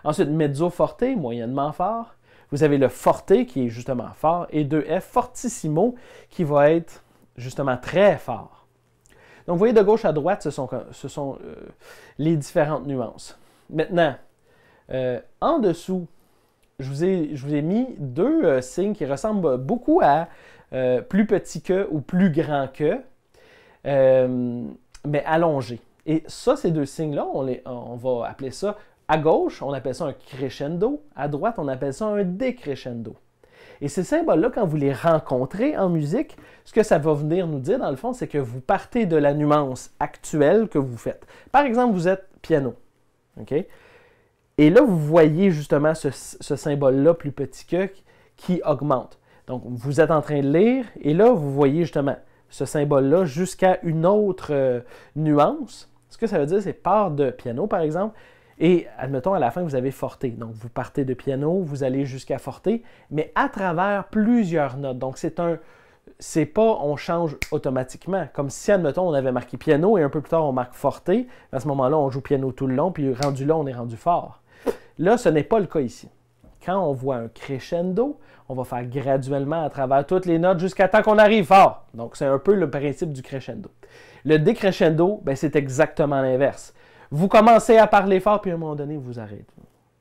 Ensuite, mezzo forte, moyennement fort. Vous avez le forte qui est justement fort et 2F fortissimo qui va être justement très fort. Donc vous voyez de gauche à droite, ce sont, ce sont euh, les différentes nuances. Maintenant, euh, en dessous, je vous ai, je vous ai mis deux euh, signes qui ressemblent beaucoup à plus petit que ou plus grand que, mais allongés. Et ça, ces deux signes-là, on, va appeler ça à gauche, on appelle ça un crescendo, à droite, on appelle ça un décrescendo. Et ces symboles-là, quand vous les rencontrez en musique, ce que ça va venir nous dire, dans le fond, c'est que vous partez de la nuance actuelle que vous faites. Par exemple, vous êtes piano. Et là, vous voyez justement ce, symbole-là plus petit que qui augmente. Donc, vous êtes en train de lire et là, vous voyez justement ce symbole-là jusqu'à une autre euh, nuance. Ce que ça veut dire, c'est part de piano, par exemple, et admettons, à la fin, que vous avez forté. Donc, vous partez de piano, vous allez jusqu'à forté, mais à travers plusieurs notes. Donc, c'est un. C'est pas on change automatiquement. Comme si, admettons, on avait marqué piano et un peu plus tard, on marque forté. À ce moment-là, on joue piano tout le long, puis rendu long, on est rendu fort. Là, ce n'est pas le cas ici. Quand on voit un crescendo, on va faire graduellement à travers toutes les notes jusqu'à temps qu'on arrive fort. Donc, c'est un peu le principe du crescendo. Le décrescendo, ben, c'est exactement l'inverse. Vous commencez à parler fort, puis à un moment donné, vous arrêtez.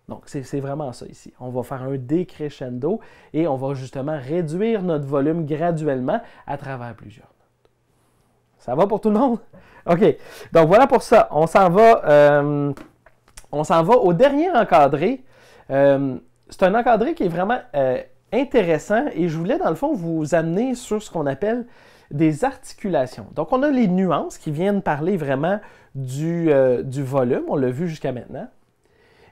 Donc, c'est vraiment ça ici. On va faire un décrescendo et on va justement réduire notre volume graduellement à travers plusieurs notes. Ça va pour tout le monde? OK. Donc, voilà pour ça. On s'en va, euh, on s'en va au dernier encadré. Euh, c'est un encadré qui est vraiment euh, intéressant et je voulais, dans le fond, vous amener sur ce qu'on appelle des articulations. Donc, on a les nuances qui viennent parler vraiment euh, du, volume, on l'a vu jusqu'à maintenant,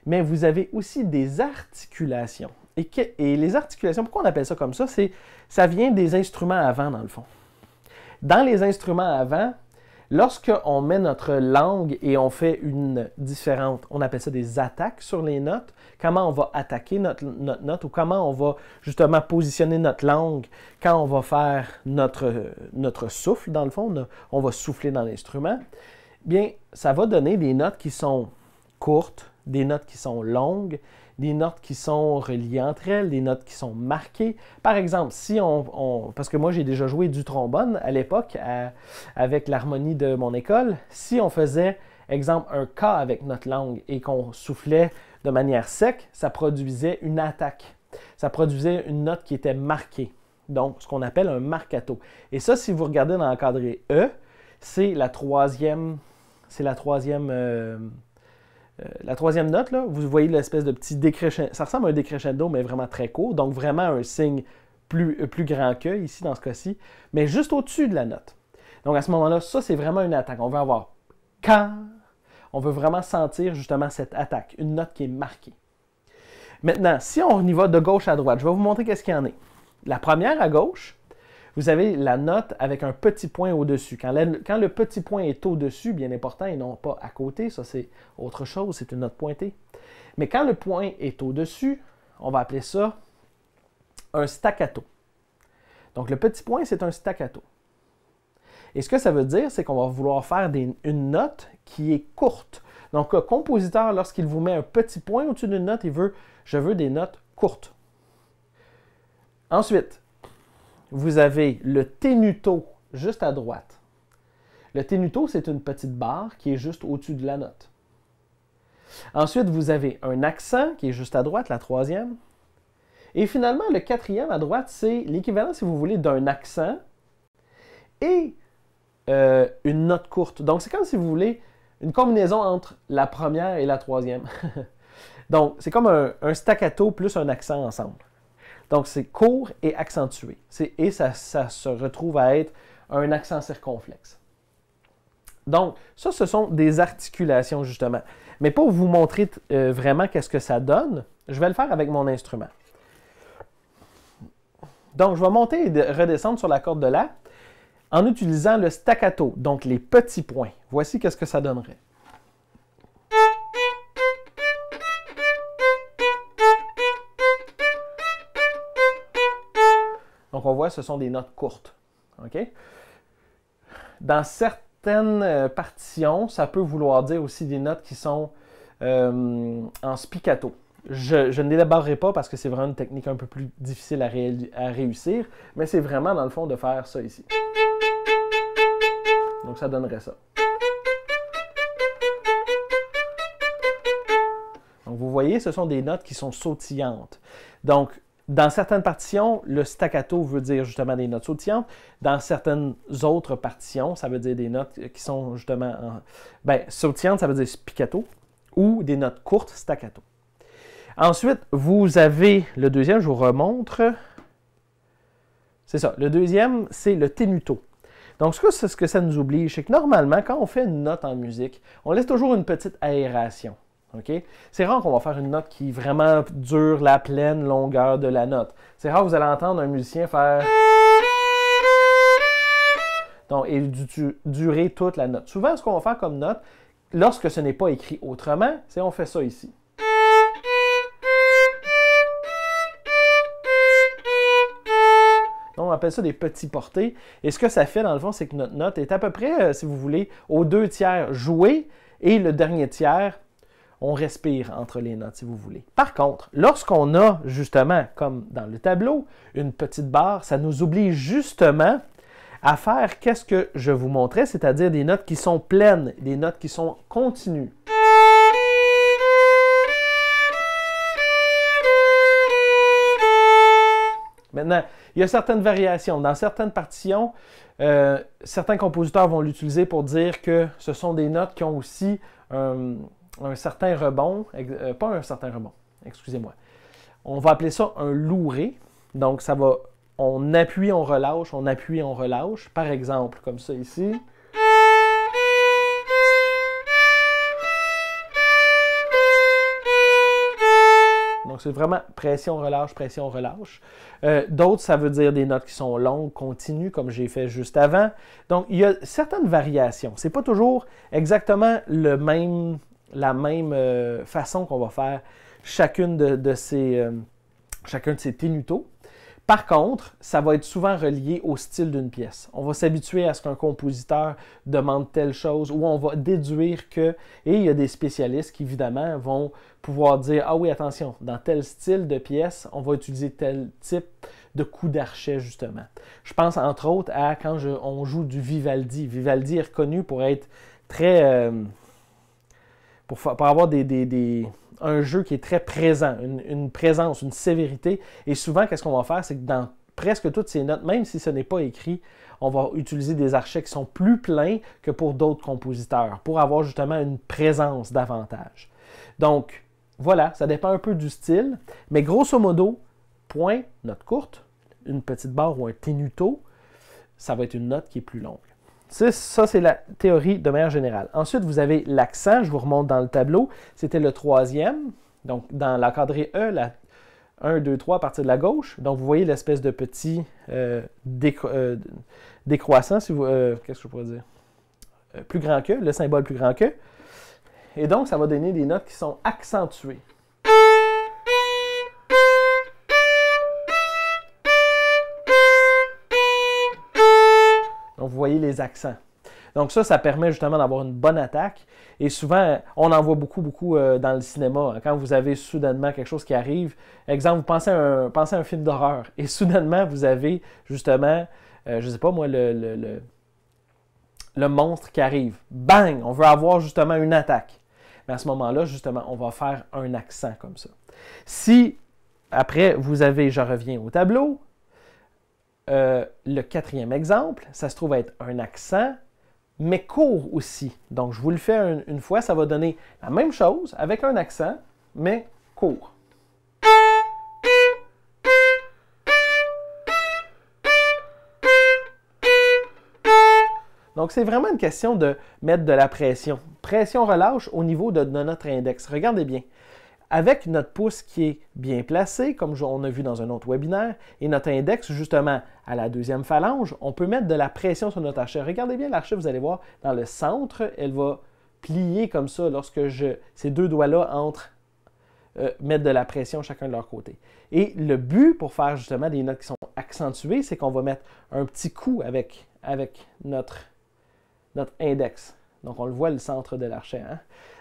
mais vous avez aussi des articulations. Et, et les articulations, pourquoi on appelle ça comme ça? C'est ça vient des instruments avant, dans le fond. Dans les instruments avant, Lorsqu'on met notre langue et on fait une différente, on appelle ça des attaques sur les notes, comment on va attaquer notre, note ou comment on va justement positionner notre langue quand on va faire notre, souffle, dans le fond, on, on va souffler dans l'instrument, eh bien, ça va donner des notes qui sont courtes, des notes qui sont longues des notes qui sont reliées entre elles, des notes qui sont marquées. Par exemple, si on, parce que moi j'ai déjà joué du trombone à l'époque avec l'harmonie de mon école, si on faisait exemple un K avec notre langue et qu'on soufflait de manière sec, ça produisait une attaque. Ça produisait une note qui était marquée. Donc, ce qu'on appelle un marcato. Et ça, si vous regardez dans le l'encadré E, c'est la troisième, c'est la troisième euh, euh, la troisième note, là, vous voyez l'espèce de petit décrescendo. Ça ressemble à un décrescendo, mais vraiment très court, donc vraiment un signe euh, plus, grand que ici dans ce cas-ci, mais juste au-dessus de la note. Donc à ce moment-là, ça, c'est vraiment une attaque. On veut avoir quand, on veut vraiment sentir justement cette attaque, une note qui est marquée. Maintenant, si on y va de gauche à droite, je vais vous montrer qu'est-ce qu'il y en a. La première à gauche, vous avez la note avec un petit point au-dessus. Quand, le petit point est au-dessus, bien important, et non pas à côté, ça c'est autre chose, c'est une note pointée. Mais quand le point est au-dessus, on va appeler ça un staccato. Donc le petit point, c'est un staccato. Et ce que ça veut dire, c'est qu'on va vouloir faire une note qui est courte. Donc le compositeur, lorsqu'il vous met un petit point au-dessus d'une note, il veut, je veux des notes courtes. Ensuite, vous avez le tenuto juste à droite. Le tenuto c'est une petite barre qui est juste au-dessus de la note. Ensuite, vous avez un accent qui est juste à droite, la troisième. Et finalement, le quatrième à droite, c'est l'équivalent, si vous voulez, d'un accent et euh, une note courte. Donc, c'est comme si vous voulez une combinaison entre la première et la troisième. Donc, c'est comme un staccato plus un accent ensemble. Donc, c'est court et accentué. Et ça, se retrouve à être un accent circonflexe. Donc, ça, ce sont des articulations, justement. Mais pour vous montrer euh, vraiment qu'est-ce que ça donne, je vais le faire avec mon instrument. Donc, je vais monter et redescendre sur la corde de La en utilisant le staccato, donc les petits points. Voici qu'est-ce que ça donnerait. Donc on voit, ce sont des notes courtes. Dans certaines euh, partitions, ça peut vouloir dire aussi des notes qui sont euh, en spicato. Je, ne débarrerai pas parce que c'est vraiment une technique un peu plus difficile à, à réussir, mais c'est vraiment dans le fond de faire ça ici. Donc ça donnerait ça. Donc vous voyez, ce sont des notes qui sont sautillantes. Donc dans certaines partitions, le staccato veut dire justement des notes sautillantes. Dans certaines autres partitions, ça veut dire des notes qui sont justement ben, sautillantes, ça veut dire spiccato ou des notes courtes staccato. Ensuite, vous avez le deuxième, je vous remontre. C'est ça. Le deuxième, c'est le tenuto. Donc, ce que ça nous oblige, c'est que normalement, quand on fait une note en musique, on laisse toujours une petite aération. C'est rare qu'on va faire une note qui vraiment dure la pleine longueur de la note. C'est rare que vous allez entendre un musicien faire... Donc, et durer toute la note. Souvent, ce qu'on va faire comme note, lorsque ce n'est pas écrit autrement, c'est on fait ça ici. on appelle ça des petits portés. Et ce que ça fait, dans le fond, c'est que notre note est à peu près, euh, si vous voulez, aux deux tiers jouée et le dernier tiers on respire entre les notes si vous voulez. Par contre, lorsqu'on a justement, comme dans le tableau, une petite barre, ça nous oblige justement à faire qu'est-ce que je vous montrais, c'est-à-dire des notes qui sont pleines, des notes qui sont continues. Maintenant, il y a certaines variations. Dans certaines partitions, euh, certains compositeurs vont l'utiliser pour dire que ce sont des notes qui ont aussi euh, un certain rebond, euh, pas un certain rebond, excusez-moi. On va appeler ça un louré. Donc, ça va, on appuie, on relâche, on appuie, on relâche. Par exemple, comme ça ici. Donc, c'est vraiment pression, relâche, pression, relâche. Euh, d'autres, ça veut dire des notes qui sont longues, continues, comme j'ai fait juste avant. Donc, il y a certaines variations. C'est pas toujours exactement le même la même euh, façon qu'on va faire chacune de, ces, euh, chacun de ces ténutos. Par contre, ça va être souvent relié au style d'une pièce. On va s'habituer à ce qu'un compositeur demande telle chose ou on va déduire que, et il y a des spécialistes qui évidemment vont pouvoir dire, ah oui, attention, dans tel style de pièce, on va utiliser tel type de coup d'archet justement. Je pense entre autres à quand on joue du Vivaldi. Vivaldi est reconnu pour être très... Euh, pour, avoir des, un jeu qui est très présent, une, présence, une sévérité. Et souvent, qu'est-ce qu'on va faire, c'est que dans presque toutes ces notes, même si ce n'est pas écrit, on va utiliser des archets qui sont plus pleins que pour d'autres compositeurs, pour avoir justement une présence davantage. Donc, voilà, ça dépend un peu du style, mais grosso modo, point, note courte, une petite barre ou un tenuto, ça va être une note qui est plus longue ça c'est la théorie de manière générale. Ensuite, vous avez l'accent, je vous remonte dans le tableau, c'était le troisième, donc dans la cadrée E, la 1, 2, 3 à partir de la gauche. Donc vous voyez l'espèce de petit euh, euh, décroissant, euh, qu'est-ce que je pourrais dire, plus grand que, le symbole plus grand que. Et donc ça va donner des notes qui sont accentuées. vous voyez les accents. Donc ça, ça permet justement d'avoir une bonne attaque. Et souvent, on en voit beaucoup, beaucoup euh, dans le cinéma. Quand vous avez soudainement quelque chose qui arrive, exemple, vous pensez à un, film d'horreur et soudainement, vous avez justement, euh, je ne sais pas moi, le, le, le, le, monstre qui arrive. Bang! On veut avoir justement une attaque. Mais à ce moment-là, justement, on va faire un accent comme ça. Si, après, vous avez, je reviens au tableau, euh, le quatrième exemple, ça se trouve être un accent, mais court aussi. Donc, je vous le fais une fois, ça va donner la même chose avec un accent, mais court. Donc, c'est vraiment une question de mettre de la pression. Pression relâche au niveau de notre index. Regardez bien avec notre pouce qui est bien placé, comme on a vu dans un autre webinaire, et notre index justement à la deuxième phalange, on peut mettre de la pression sur notre archet. Regardez bien l'archet, vous allez voir, dans le centre, elle va plier comme ça lorsque ces deux doigts-là entrent, euh, mettent de la pression chacun de leur côté. Et le but pour faire justement des notes qui sont accentuées, c'est qu'on va mettre un petit coup avec, notre, notre index. Donc on le voit, le centre de l'archet. Hein?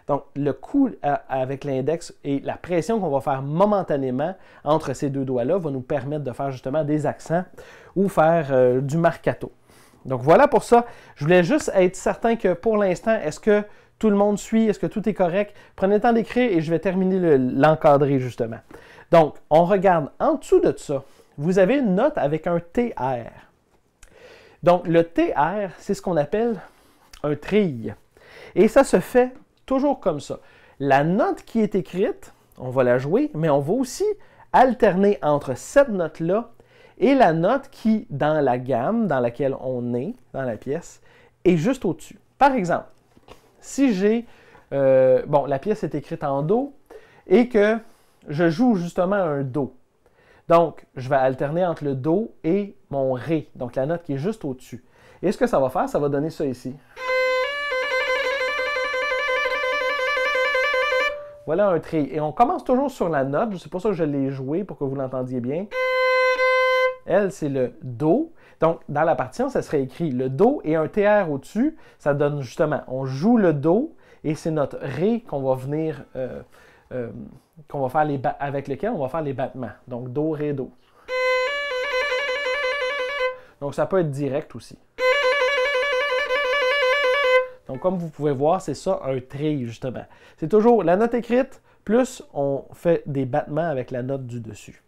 Donc, le coup euh, avec l'index et la pression qu'on va faire momentanément entre ces deux doigts-là va nous permettre de faire justement des accents ou faire euh, du marcato. Donc voilà pour ça. Je voulais juste être certain que pour l'instant, est-ce que tout le monde suit, est-ce que tout est correct? Prenez le temps d'écrire et je vais terminer l'encadré justement. Donc, on regarde en dessous de ça. Vous avez une note avec un TR. Donc, le TR, c'est ce qu'on appelle un trille. Et ça se fait toujours comme ça. La note qui est écrite, on va la jouer, mais on va aussi alterner entre cette note-là et la note qui, dans la gamme dans laquelle on est, dans la pièce, est juste au-dessus. Par exemple, si j'ai... Euh, bon, la pièce est écrite en Do et que je joue justement un Do. Donc, je vais alterner entre le Do et mon Ré, donc la note qui est juste au-dessus. Et ce que ça va faire, ça va donner ça ici. Voilà un tri. Et on commence toujours sur la note. C'est pour ça que je l'ai joué pour que vous l'entendiez bien. Elle, c'est le Do. Donc, dans la partition, ça serait écrit le Do et un TR au-dessus. Ça donne justement, on joue le Do et c'est notre Ré qu'on va venir, euh, euh, qu'on va faire les avec lequel on va faire les battements. Donc, Do, Ré, Do. Donc, ça peut être direct aussi. Donc, comme vous pouvez voir, c'est ça un tri, justement. C'est toujours la note écrite, plus on fait des battements avec la note du dessus.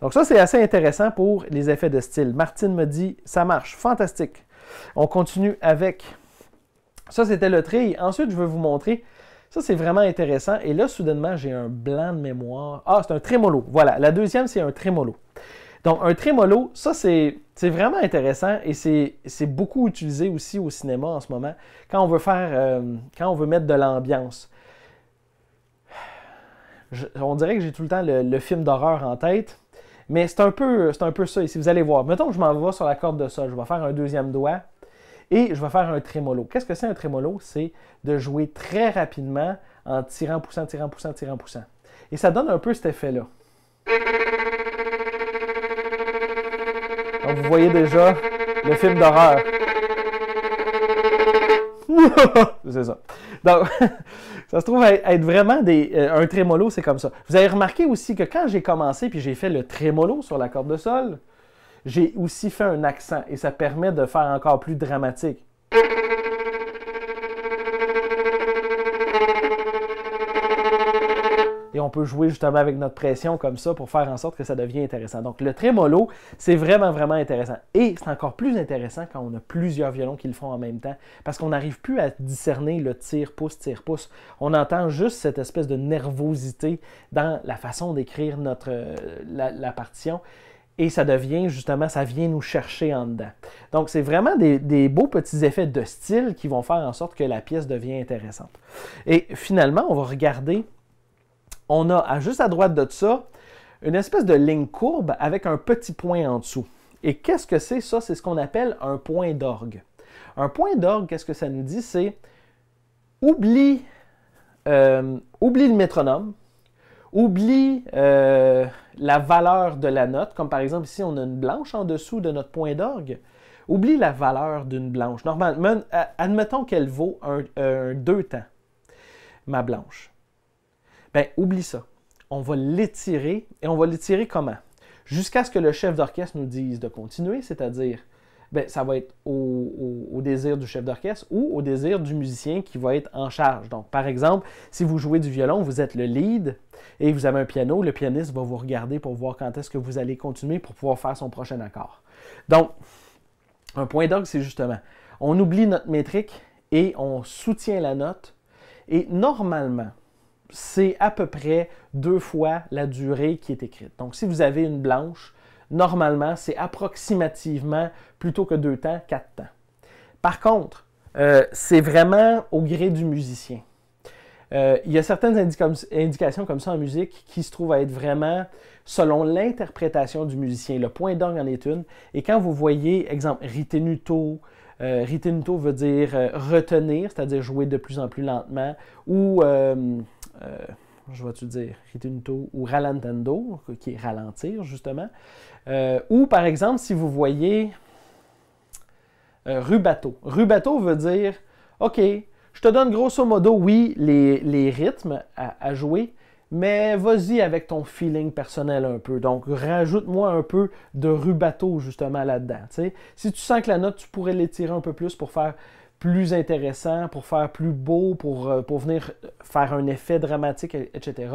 Donc ça, c'est assez intéressant pour les effets de style. Martine me dit, ça marche, fantastique. On continue avec... Ça, c'était le tri. Ensuite, je veux vous montrer... Ça, c'est vraiment intéressant. Et là, soudainement, j'ai un blanc de mémoire. Ah, c'est un trémolo. Voilà, la deuxième, c'est un trémolo. Donc, un trémolo, ça, c'est c'est vraiment intéressant et c'est beaucoup utilisé aussi au cinéma en ce moment quand on veut faire, euh, quand on veut mettre de l'ambiance. On dirait que j'ai tout le temps le, film d'horreur en tête, mais c'est un, peu, un peu ça ici. Vous allez voir. Mettons que je m'en vais sur la corde de sol, je vais faire un deuxième doigt et je vais faire un trémolo. Qu'est-ce que c'est un trémolo? C'est de jouer très rapidement en tirant, poussant, tirant, poussant, tirant, poussant. Et ça donne un peu cet effet-là vous voyez déjà le film d'horreur. c'est ça. Donc, ça se trouve être vraiment des, euh, un trémolo, c'est comme ça. Vous avez remarqué aussi que quand j'ai commencé puis j'ai fait le trémolo sur la corde de sol, j'ai aussi fait un accent et ça permet de faire encore plus dramatique. et on peut jouer justement avec notre pression comme ça pour faire en sorte que ça devienne intéressant. Donc le trémolo, c'est vraiment, vraiment intéressant. Et c'est encore plus intéressant quand on a plusieurs violons qui le font en même temps, parce qu'on n'arrive plus à discerner le tir-pouce, tir-pouce. On entend juste cette espèce de nervosité dans la façon d'écrire notre euh, la, partition et ça devient justement, ça vient nous chercher en dedans. Donc, c'est vraiment des, des, beaux petits effets de style qui vont faire en sorte que la pièce devient intéressante. Et finalement, on va regarder on a juste à droite de ça une espèce de ligne courbe avec un petit point en dessous. Et qu'est-ce que c'est ça? C'est ce qu'on appelle un point d'orgue. Un point d'orgue, qu'est-ce que ça nous dit? C'est oublie, euh, oublie le métronome, oublie euh, la valeur de la note, comme par exemple ici on a une blanche en dessous de notre point d'orgue. Oublie la valeur d'une blanche. Normalement, euh, admettons qu'elle vaut un deux temps, ma blanche ben oublie ça. On va l'étirer et on va l'étirer comment? Jusqu'à ce que le chef d'orchestre nous dise de continuer, c'est-à-dire ben, ça va être au, désir du chef d'orchestre ou au désir du musicien qui va être en charge. Donc, par exemple, si vous jouez du violon, vous êtes le lead et vous avez un piano, le pianiste va vous regarder pour voir quand est-ce que vous allez continuer pour pouvoir faire son prochain accord. Donc, un point d'orgue, c'est justement, on oublie notre métrique et on soutient la note. Et normalement, c'est à peu près deux fois la durée qui est écrite. Donc, si vous avez une blanche, normalement, c'est approximativement plutôt que deux temps, quatre temps. Par contre, euh, c'est vraiment au gré du musicien. Euh, il y a certaines indications comme ça en musique qui se trouvent à être vraiment selon l'interprétation du musicien. Le point d'orgue en est une. Et quand vous voyez, exemple, ritenuto, euh, ritenuto veut dire retenir, c'est-à-dire jouer de plus en plus lentement, ou euh, je vais-tu dire, ritunto » ou ralentendo », qui est ralentir justement. Euh, ou par exemple, si vous voyez euh, Rubato. Rubato veut dire, OK, je te donne grosso modo, oui, les, rythmes à, à, jouer, mais vas-y avec ton feeling personnel un peu. Donc, rajoute-moi un peu de rubato justement là-dedans. Si tu sens que la note, tu pourrais l'étirer un peu plus pour faire plus intéressant, pour faire plus beau, pour, euh, pour venir faire un effet dramatique, etc.,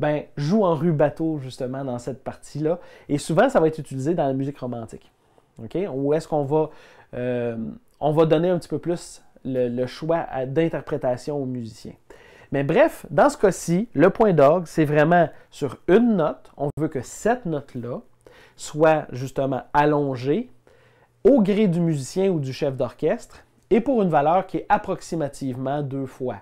ben, joue en rue justement, dans cette partie-là. Et souvent, ça va être utilisé dans la musique romantique. OK? Où est-ce qu'on va, euh, va donner un petit peu plus le choix d'interprétation aux musiciens. Mais bref, dans ce cas-ci, le point d'orgue, c'est vraiment sur une note. On veut que cette note-là soit justement allongée au gré du musicien ou du chef d'orchestre et pour une valeur qui est approximativement deux fois.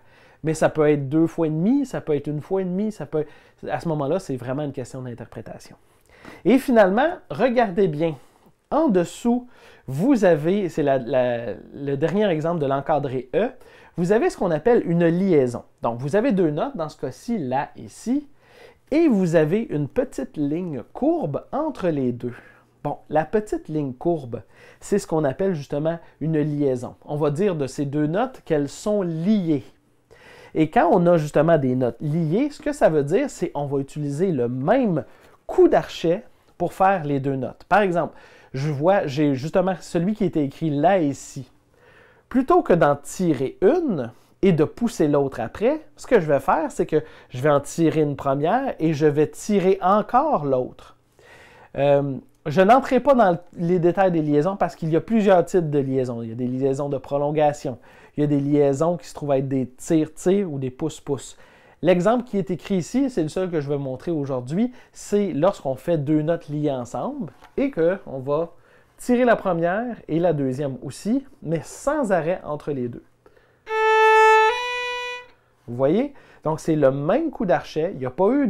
Mais ça peut être deux fois et demi, ça peut être une fois et demi, ça peut à ce moment-là, c'est vraiment une question d'interprétation. Et finalement, regardez bien. En dessous, vous avez, c'est le dernier exemple de l'encadré E, vous avez ce qu'on appelle une liaison. Donc, vous avez deux notes, dans ce cas-ci, là ici, et vous avez une petite ligne courbe entre les deux. Bon, la petite ligne courbe, c'est ce qu'on appelle justement une liaison. On va dire de ces deux notes qu'elles sont liées. Et quand on a justement des notes liées, ce que ça veut dire, c'est qu'on va utiliser le même coup d'archet pour faire les deux notes. Par exemple, je vois, j'ai justement celui qui était écrit là et ici. Plutôt que d'en tirer une et de pousser l'autre après, ce que je vais faire, c'est que je vais en tirer une première et je vais tirer encore l'autre. Euh, je n'entrerai pas dans les détails des liaisons parce qu'il y a plusieurs types de liaisons. Il y a des liaisons de prolongation. Il y a des liaisons qui se trouvent à être des tirs-tirs ou des pouces-pouces. L'exemple qui est écrit ici, c'est le seul que je vais montrer aujourd'hui, c'est lorsqu'on fait deux notes liées ensemble et qu'on va tirer la première et la deuxième aussi, mais sans arrêt entre les deux. Vous voyez? Donc c'est le même coup d'archet, il n'y a pas eu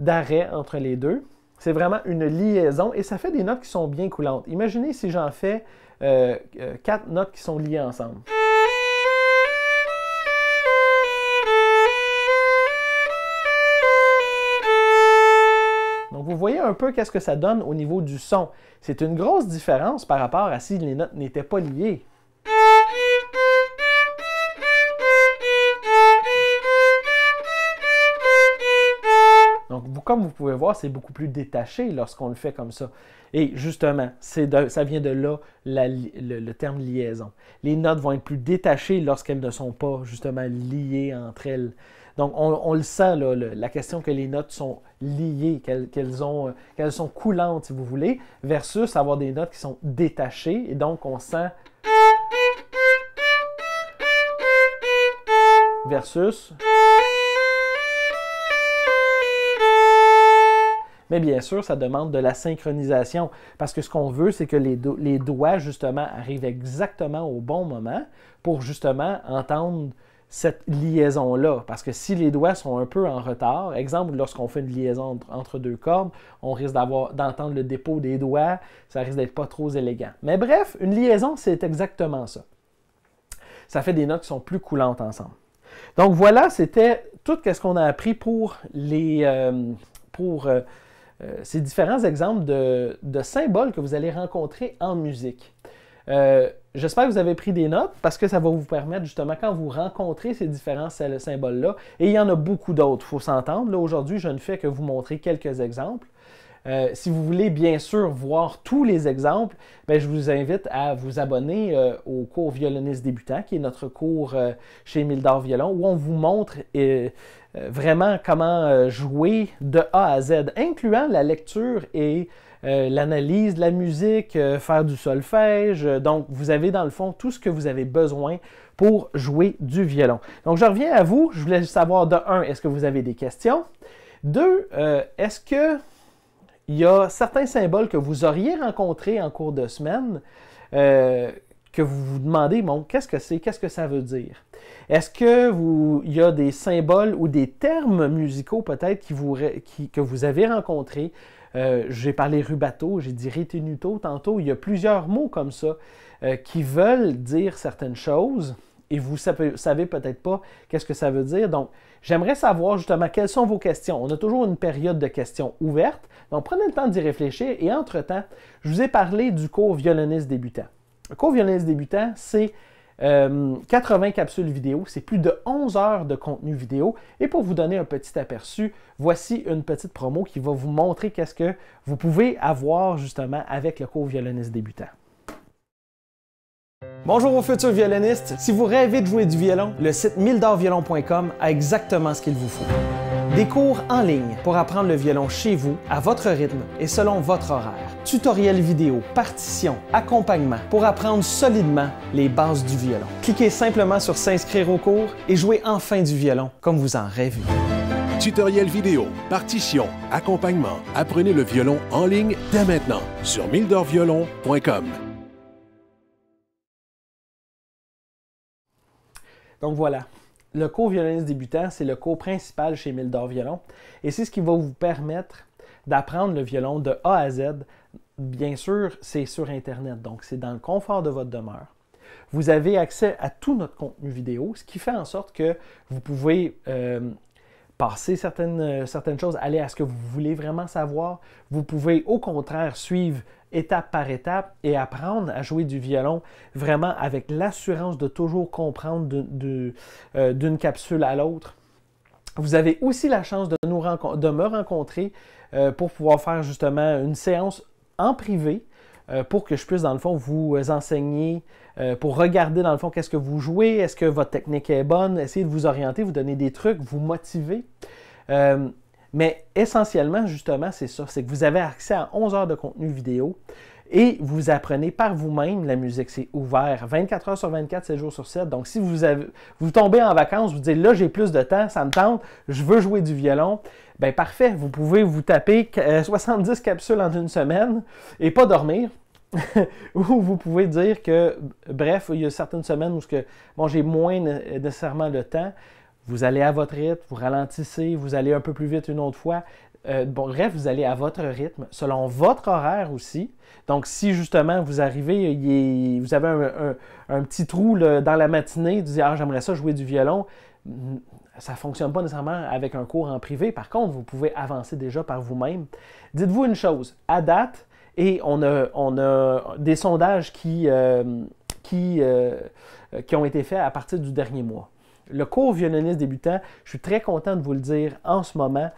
d'arrêt entre les deux. C'est vraiment une liaison et ça fait des notes qui sont bien coulantes. Imaginez si j'en fais euh, euh, quatre notes qui sont liées ensemble. Donc, vous voyez un peu qu'est-ce que ça donne au niveau du son. C'est une grosse différence par rapport à si les notes n'étaient pas liées. comme vous pouvez voir, c'est beaucoup plus détaché lorsqu'on le fait comme ça. Et justement, ça vient de là le, terme liaison. Les notes vont être plus détachées lorsqu'elles ne sont pas justement liées entre elles. Donc, on, le sent, la question que les notes sont liées, qu'elles sont coulantes, si vous voulez, versus avoir des notes qui sont détachées. Et donc, on sent... Versus... Mais bien sûr, ça demande de la synchronisation parce que ce qu'on veut, c'est que les, doigts, justement, arrivent exactement au bon moment pour justement entendre cette liaison-là. Parce que si les doigts sont un peu en retard, exemple, lorsqu'on fait une liaison entre, deux cordes, on risque d'entendre le dépôt des doigts, ça risque d'être pas trop élégant. Mais bref, une liaison, c'est exactement ça. Ça fait des notes qui sont plus coulantes ensemble. Donc voilà, c'était tout ce qu'on a appris pour les... Euh, pour, euh, euh, ces différents exemples de, symboles que vous allez rencontrer en musique. Euh, j'espère que vous avez pris des notes parce que ça va vous permettre justement quand vous rencontrez ces différents symboles-là, et il y en a beaucoup d'autres, il faut s'entendre. Là aujourd'hui, je ne fais que vous montrer quelques exemples. Euh, si vous voulez bien sûr voir tous les exemples, ben, je vous invite à vous abonner au cours violoniste débutant, qui est notre cours chez Mildor Violon, où on vous montre euh, vraiment comment euh, jouer de A à Z, incluant la lecture et euh, l'analyse de la musique, faire du solfège. donc, vous avez dans le fond tout ce que vous avez besoin pour jouer du violon. Donc, je reviens à vous. Je voulais savoir de un, est-ce que vous avez des questions? Deux, est-ce que il y a certains symboles que vous auriez rencontrés en cours de semaine que vous vous demandez, bon, qu'est-ce que c'est, qu'est-ce que ça veut dire? Est-ce que vous, y a des symboles ou des termes musicaux peut-être qui que vous avez rencontrés? Euh, j'ai parlé rubato, j'ai dit ritenuto tantôt. Il y a plusieurs mots comme ça euh, qui veulent dire certaines choses et vous savez, savez peut-être pas qu'est-ce que ça veut dire. Donc, j'aimerais savoir justement quelles sont vos questions. On a toujours une période de questions ouvertes, Donc, prenez le temps d'y réfléchir et entre-temps, je vous ai parlé du cours violoniste débutant. Le cours violoniste débutant, c'est 80 euh, capsules vidéo, c'est plus de 11 heures de contenu vidéo. Et pour vous donner un petit aperçu, voici une petite promo qui va vous montrer qu'est-ce que vous pouvez avoir justement avec le cours violoniste débutant. Bonjour aux futurs violonistes. Si vous rêvez de jouer du violon, le site mildorviolon.com a exactement ce qu'il vous faut. Des cours en ligne pour apprendre le violon chez vous, à votre rythme et selon votre horaire. Tutoriels vidéo, partitions, accompagnement pour apprendre solidement les bases du violon. Cliquez simplement sur S'inscrire au cours et jouez enfin du violon comme vous en rêvez. Tutoriels vidéo, partitions, accompagnement. Apprenez le violon en ligne dès maintenant sur mildorviolon.com. Donc voilà, le cours violoniste débutant, c'est le cours principal chez Mildor Violon et c'est ce qui va vous permettre d'apprendre le violon de A à Z. Bien sûr, c'est sur Internet, donc c'est dans le confort de votre demeure. Vous avez accès à tout notre contenu vidéo, ce qui fait en sorte que vous pouvez euh, passer euh, certaines choses, aller à ce que vous voulez vraiment savoir. Vous pouvez au contraire suivre étape par étape et apprendre à jouer du violon vraiment avec l'assurance de toujours comprendre d'une euh, capsule à l'autre. Vous avez aussi la chance de, nous de me rencontrer euh, pour pouvoir faire justement une séance en privé euh, pour que je puisse, dans le fond, vous enseigner, pour regarder, dans le fond, qu'est-ce que vous jouez, est-ce que votre technique est bonne, essayer de vous orienter, vous donner des trucs, vous motiver. Mais essentiellement, justement, c'est ça, c'est que vous avez accès à 11 heures de contenu vidéo et vous apprenez par vous-même la musique. C'est ouvert 24 heures sur 24, 7 jours sur 7. Donc, si vous, vous tombez en vacances, vous dites là, j'ai plus de temps, ça me tente, je veux jouer du violon, ben parfait, vous pouvez vous taper 70 euh, capsules en une semaine et pas dormir. ou vous pouvez dire que, bref, il y a certaines semaines où que, bon, j'ai moins nécessairement le temps, vous allez à votre rythme, vous ralentissez, vous allez un peu plus vite une autre fois. Euh, bref, vous allez à votre rythme, selon votre horaire aussi. Donc, si justement vous arrivez, vous avez un, petit trou dans la matinée, vous dites Ah, j'aimerais ça jouer du violon, mm, ça ne fonctionne pas nécessairement avec un cours en privé. Par contre, vous pouvez avancer déjà par vous-même. Dites-vous une chose à date, et on a, des sondages euh, euh, qui ont été faits à partir du dernier mois le cours violoniste débutant, je suis très content de vous le dire en ce moment,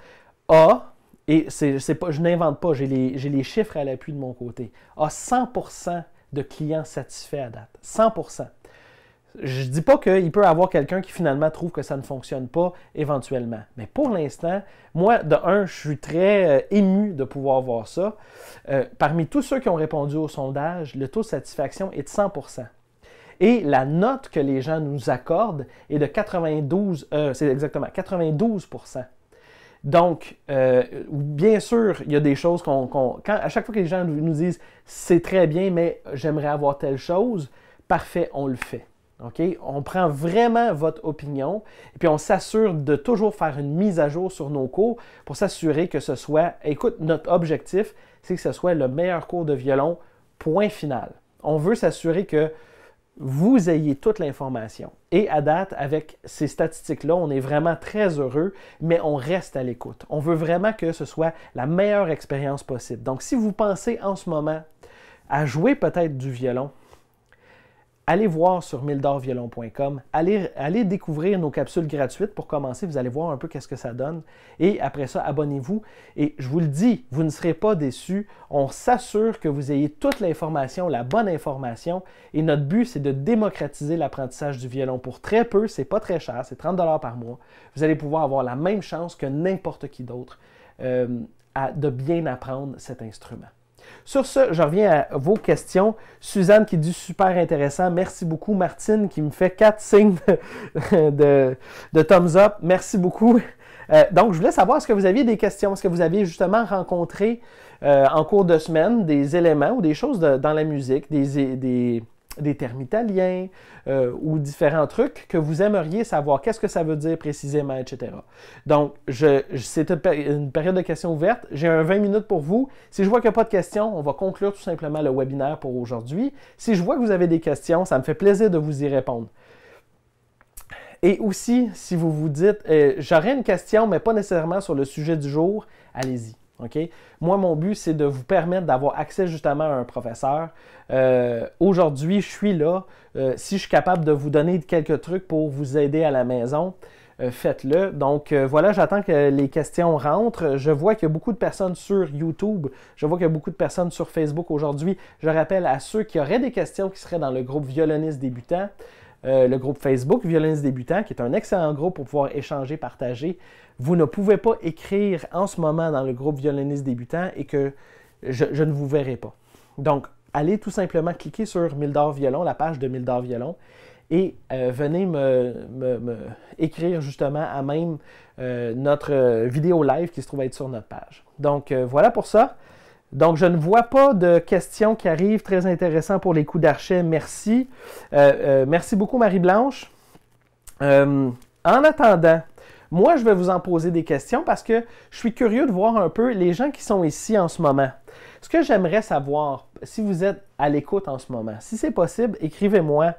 a, et c'est pas, je n'invente pas, j'ai les, chiffres à l'appui de mon côté, a 100% de clients satisfaits à date. 100%. Je ne dis pas qu'il peut y avoir quelqu'un qui finalement trouve que ça ne fonctionne pas éventuellement. Mais pour l'instant, moi, de un, je suis très euh, ému de pouvoir voir ça. Euh, parmi tous ceux qui ont répondu au sondage, le taux de satisfaction est de 100 et la note que les gens nous accordent est de 92, euh, c'est exactement 92 donc, euh, bien sûr, il y a des choses qu'on. Qu à chaque fois que les gens nous disent c'est très bien, mais j'aimerais avoir telle chose, parfait, on le fait. Ok, On prend vraiment votre opinion et puis on s'assure de toujours faire une mise à jour sur nos cours pour s'assurer que ce soit. Écoute, notre objectif, c'est que ce soit le meilleur cours de violon, point final. On veut s'assurer que vous ayez toute l'information. Et à date, avec ces statistiques-là, on est vraiment très heureux, mais on reste à l'écoute. On veut vraiment que ce soit la meilleure expérience possible. Donc, si vous pensez en ce moment à jouer peut-être du violon, allez voir sur mildorviolon.com, allez, allez, découvrir nos capsules gratuites pour commencer, vous allez voir un peu qu'est-ce que ça donne. Et après ça, abonnez-vous. Et je vous le dis, vous ne serez pas déçus. On s'assure que vous ayez toute l'information, la bonne information. Et notre but, c'est de démocratiser l'apprentissage du violon pour très peu. C'est pas très cher, c'est 30 par mois. Vous allez pouvoir avoir la même chance que n'importe qui d'autre euh, de bien apprendre cet instrument. Sur ce, je reviens à vos questions. Suzanne qui dit super intéressant. Merci beaucoup. Martine qui me fait quatre signes de, thumbs up. Merci beaucoup. Euh, donc, je voulais savoir, est-ce que vous aviez des questions? Est-ce que vous aviez justement rencontré euh, en cours de semaine des éléments ou des choses dans la musique, des, des, des termes italiens euh, ou différents trucs que vous aimeriez savoir qu'est-ce que ça veut dire précisément, etc. Donc, je, c'est une, période de questions ouvertes. J'ai un 20 minutes pour vous. Si je vois qu'il n'y a pas de questions, on va conclure tout simplement le webinaire pour aujourd'hui. Si je vois que vous avez des questions, ça me fait plaisir de vous y répondre. Et aussi, si vous vous dites, euh, j'aurais une question, mais pas nécessairement sur le sujet du jour, allez-y. Moi, mon but, c'est de vous permettre d'avoir accès justement à un professeur. Euh, aujourd'hui, je suis là. Euh, si je suis capable de vous donner quelques trucs pour vous aider à la maison, euh, faites-le. Donc voilà, j'attends que les questions rentrent. Je vois qu'il y a beaucoup de personnes sur YouTube. Je vois qu'il y a beaucoup de personnes sur Facebook aujourd'hui. Je rappelle à ceux qui auraient des questions qui seraient dans le groupe violoniste débutant. Euh, le groupe Facebook Violence débutant, qui est un excellent groupe pour pouvoir échanger, partager. Vous ne pouvez pas écrire en ce moment dans le groupe Violoniste débutant et que je, ne vous verrai pas. Donc, allez tout simplement cliquer sur Mildor Violon, la page de Mildor Violon, et euh, venez me, écrire justement à même euh, notre vidéo live qui se trouve être sur notre page. Donc, voilà pour ça. Donc, je ne vois pas de questions qui arrivent. Très intéressant pour les coups d'archet. Merci. Euh, euh, merci beaucoup, Marie-Blanche. Euh, en attendant, moi, je vais vous en poser des questions parce que je suis curieux de voir un peu les gens qui sont ici en ce moment. Ce que j'aimerais savoir, si vous êtes à l'écoute en ce moment, si c'est possible, écrivez-moi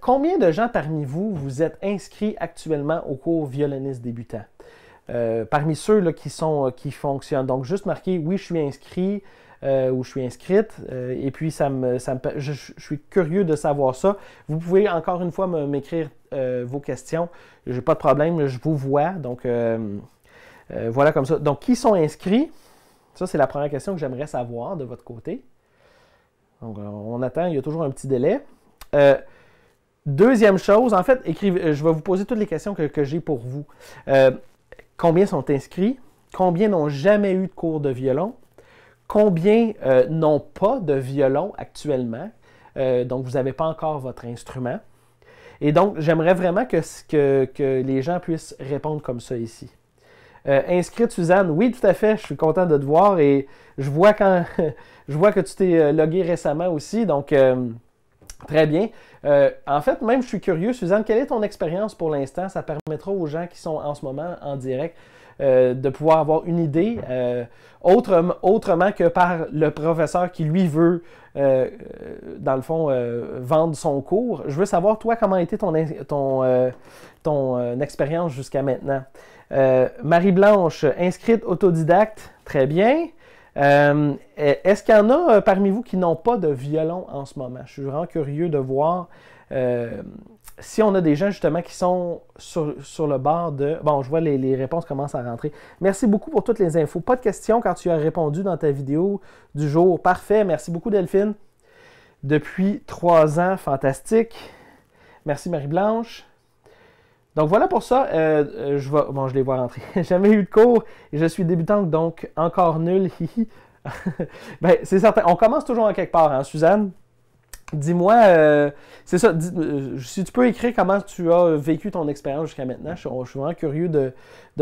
combien de gens parmi vous vous êtes inscrits actuellement au cours violoniste débutant. Euh, parmi ceux qui, sont, euh, qui fonctionnent. Donc, juste marquer oui, je suis inscrit euh, ou je suis inscrite. et puis, ça me, je, suis curieux de savoir ça. Vous pouvez encore une fois m'écrire vos questions. Je n'ai pas de problème, je vous vois. Donc, voilà comme ça. Donc, qui sont inscrits? Ça, c'est la première question que j'aimerais savoir de votre côté. Donc, on attend, il y a toujours un petit délai. Deuxième chose, en fait, écrivez, je vais vous poser toutes les questions que, j'ai pour vous combien sont inscrits, combien n'ont jamais eu de cours de violon, combien euh, n'ont pas de violon actuellement, euh, donc vous n'avez pas encore votre instrument. Et donc, j'aimerais vraiment que, que, les gens puissent répondre comme ça ici. Euh, inscrit Suzanne, oui, tout à fait, je suis content de te voir et je vois, quand, je vois que tu t'es logué récemment aussi, donc Très bien. Euh, en fait, même, je suis curieux. Suzanne, quelle est ton expérience pour l'instant? Ça permettra aux gens qui sont en ce moment en direct euh, de pouvoir avoir une idée, euh, autrement que par le professeur qui, lui, veut, dans le fond, vendre son cours. Je veux savoir, toi, comment a été ton, ton expérience jusqu'à maintenant. Marie-Blanche, inscrite autodidacte, très bien. Euh, est-ce qu'il y en a euh, parmi vous qui n'ont pas de violon en ce moment? Je suis vraiment curieux de voir euh, si on a des gens justement qui sont sur, le bord de... Bon, je vois les, les, réponses commencent à rentrer. Merci beaucoup pour toutes les infos. Pas de questions quand tu as répondu dans ta vidéo du jour. Parfait. Merci beaucoup Delphine. Depuis trois ans, fantastique. Merci Marie-Blanche. Donc voilà pour ça. Euh, euh, je vais, bon, je les vois rentrer. Jamais eu de cours. Et je suis débutante, donc encore nul. Ben, c'est certain. On commence toujours en quelque part, hein, Suzanne. Dis-moi, euh, c'est ça. si tu peux écrire comment tu as vécu ton expérience jusqu'à maintenant, je, suis vraiment curieux de,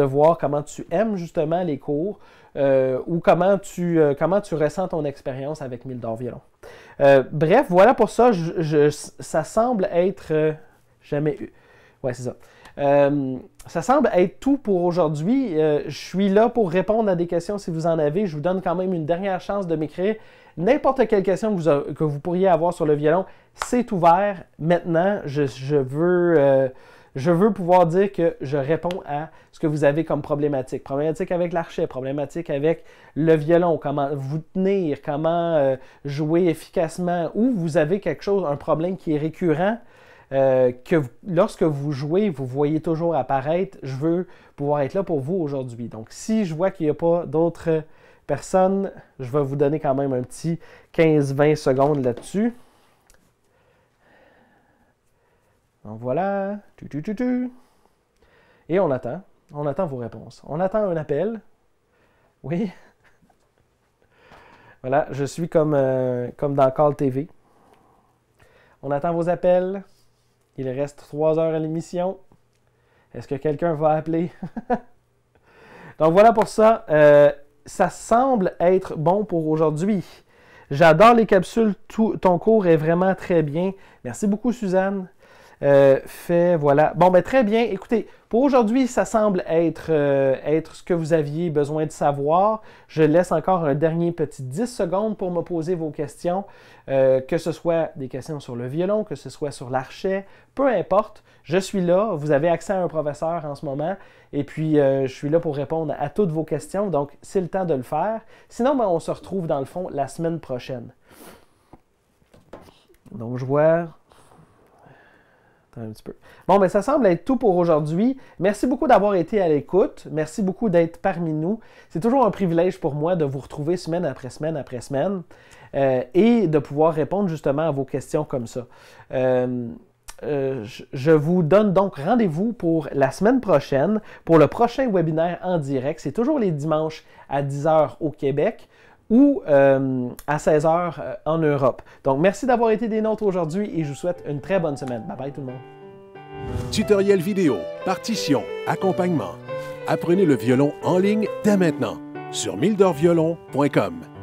voir comment tu aimes justement les cours ou comment tu, comment tu ressens ton expérience avec Mildor Violon. bref, voilà pour ça. ça semble être jamais eu. Ouais, c'est ça. Euh, ça semble être tout pour aujourd'hui. Euh, je suis là pour répondre à des questions si vous en avez. Je vous donne quand même une dernière chance de m'écrire. N'importe quelle question que vous, pourriez avoir sur le violon, c'est ouvert maintenant. Je, veux... Euh, je veux pouvoir dire que je réponds à ce que vous avez comme problématique. Problématique avec l'archet, problématique avec le violon, comment vous tenir, comment jouer efficacement, ou vous avez quelque chose, un problème qui est récurrent euh, que lorsque vous jouez, vous voyez toujours apparaître. Je veux pouvoir être là pour vous aujourd'hui. Donc, si je vois qu'il n'y a pas d'autres personnes, je vais vous donner quand même un petit 15-20 secondes là-dessus. Donc voilà. Et on attend. On attend vos réponses. On attend un appel. Oui. Voilà, je suis comme, euh, comme dans Call TV. On attend vos appels. Il reste trois heures à l'émission. Est-ce que quelqu'un va appeler? Donc voilà pour ça. Euh, ça semble être bon pour aujourd'hui. J'adore les capsules. ton cours est vraiment très bien. Merci beaucoup, Suzanne. Euh, fait, voilà. Bon, ben très bien. Écoutez, pour aujourd'hui, ça semble être, euh, être ce que vous aviez besoin de savoir. Je laisse encore un dernier petit 10 secondes pour me poser vos questions, euh, que ce soit des questions sur le violon, que ce soit sur l'archet, peu importe. Je suis là, vous avez accès à un professeur en ce moment, et puis je suis là pour répondre à toutes vos questions, donc c'est le temps de le faire. Sinon, ben, on se retrouve dans le fond la semaine prochaine. Donc, je vois peu. Bon, mais ben, ça semble être tout pour aujourd'hui. Merci beaucoup d'avoir été à l'écoute. Merci beaucoup d'être parmi nous. C'est toujours un privilège pour moi de vous retrouver semaine après semaine après semaine euh, et de pouvoir répondre justement à vos questions comme ça. Euh, euh, je vous donne donc rendez-vous pour la semaine prochaine pour le prochain webinaire en direct. C'est toujours les dimanches à 10h au Québec ou euh, à 16h euh, en Europe. Donc, merci d'avoir été des nôtres aujourd'hui et je vous souhaite une très bonne semaine. Bye bye tout le monde. Tutoriel vidéo, partition, accompagnement. Apprenez le violon en ligne dès maintenant sur mildorviolon.com.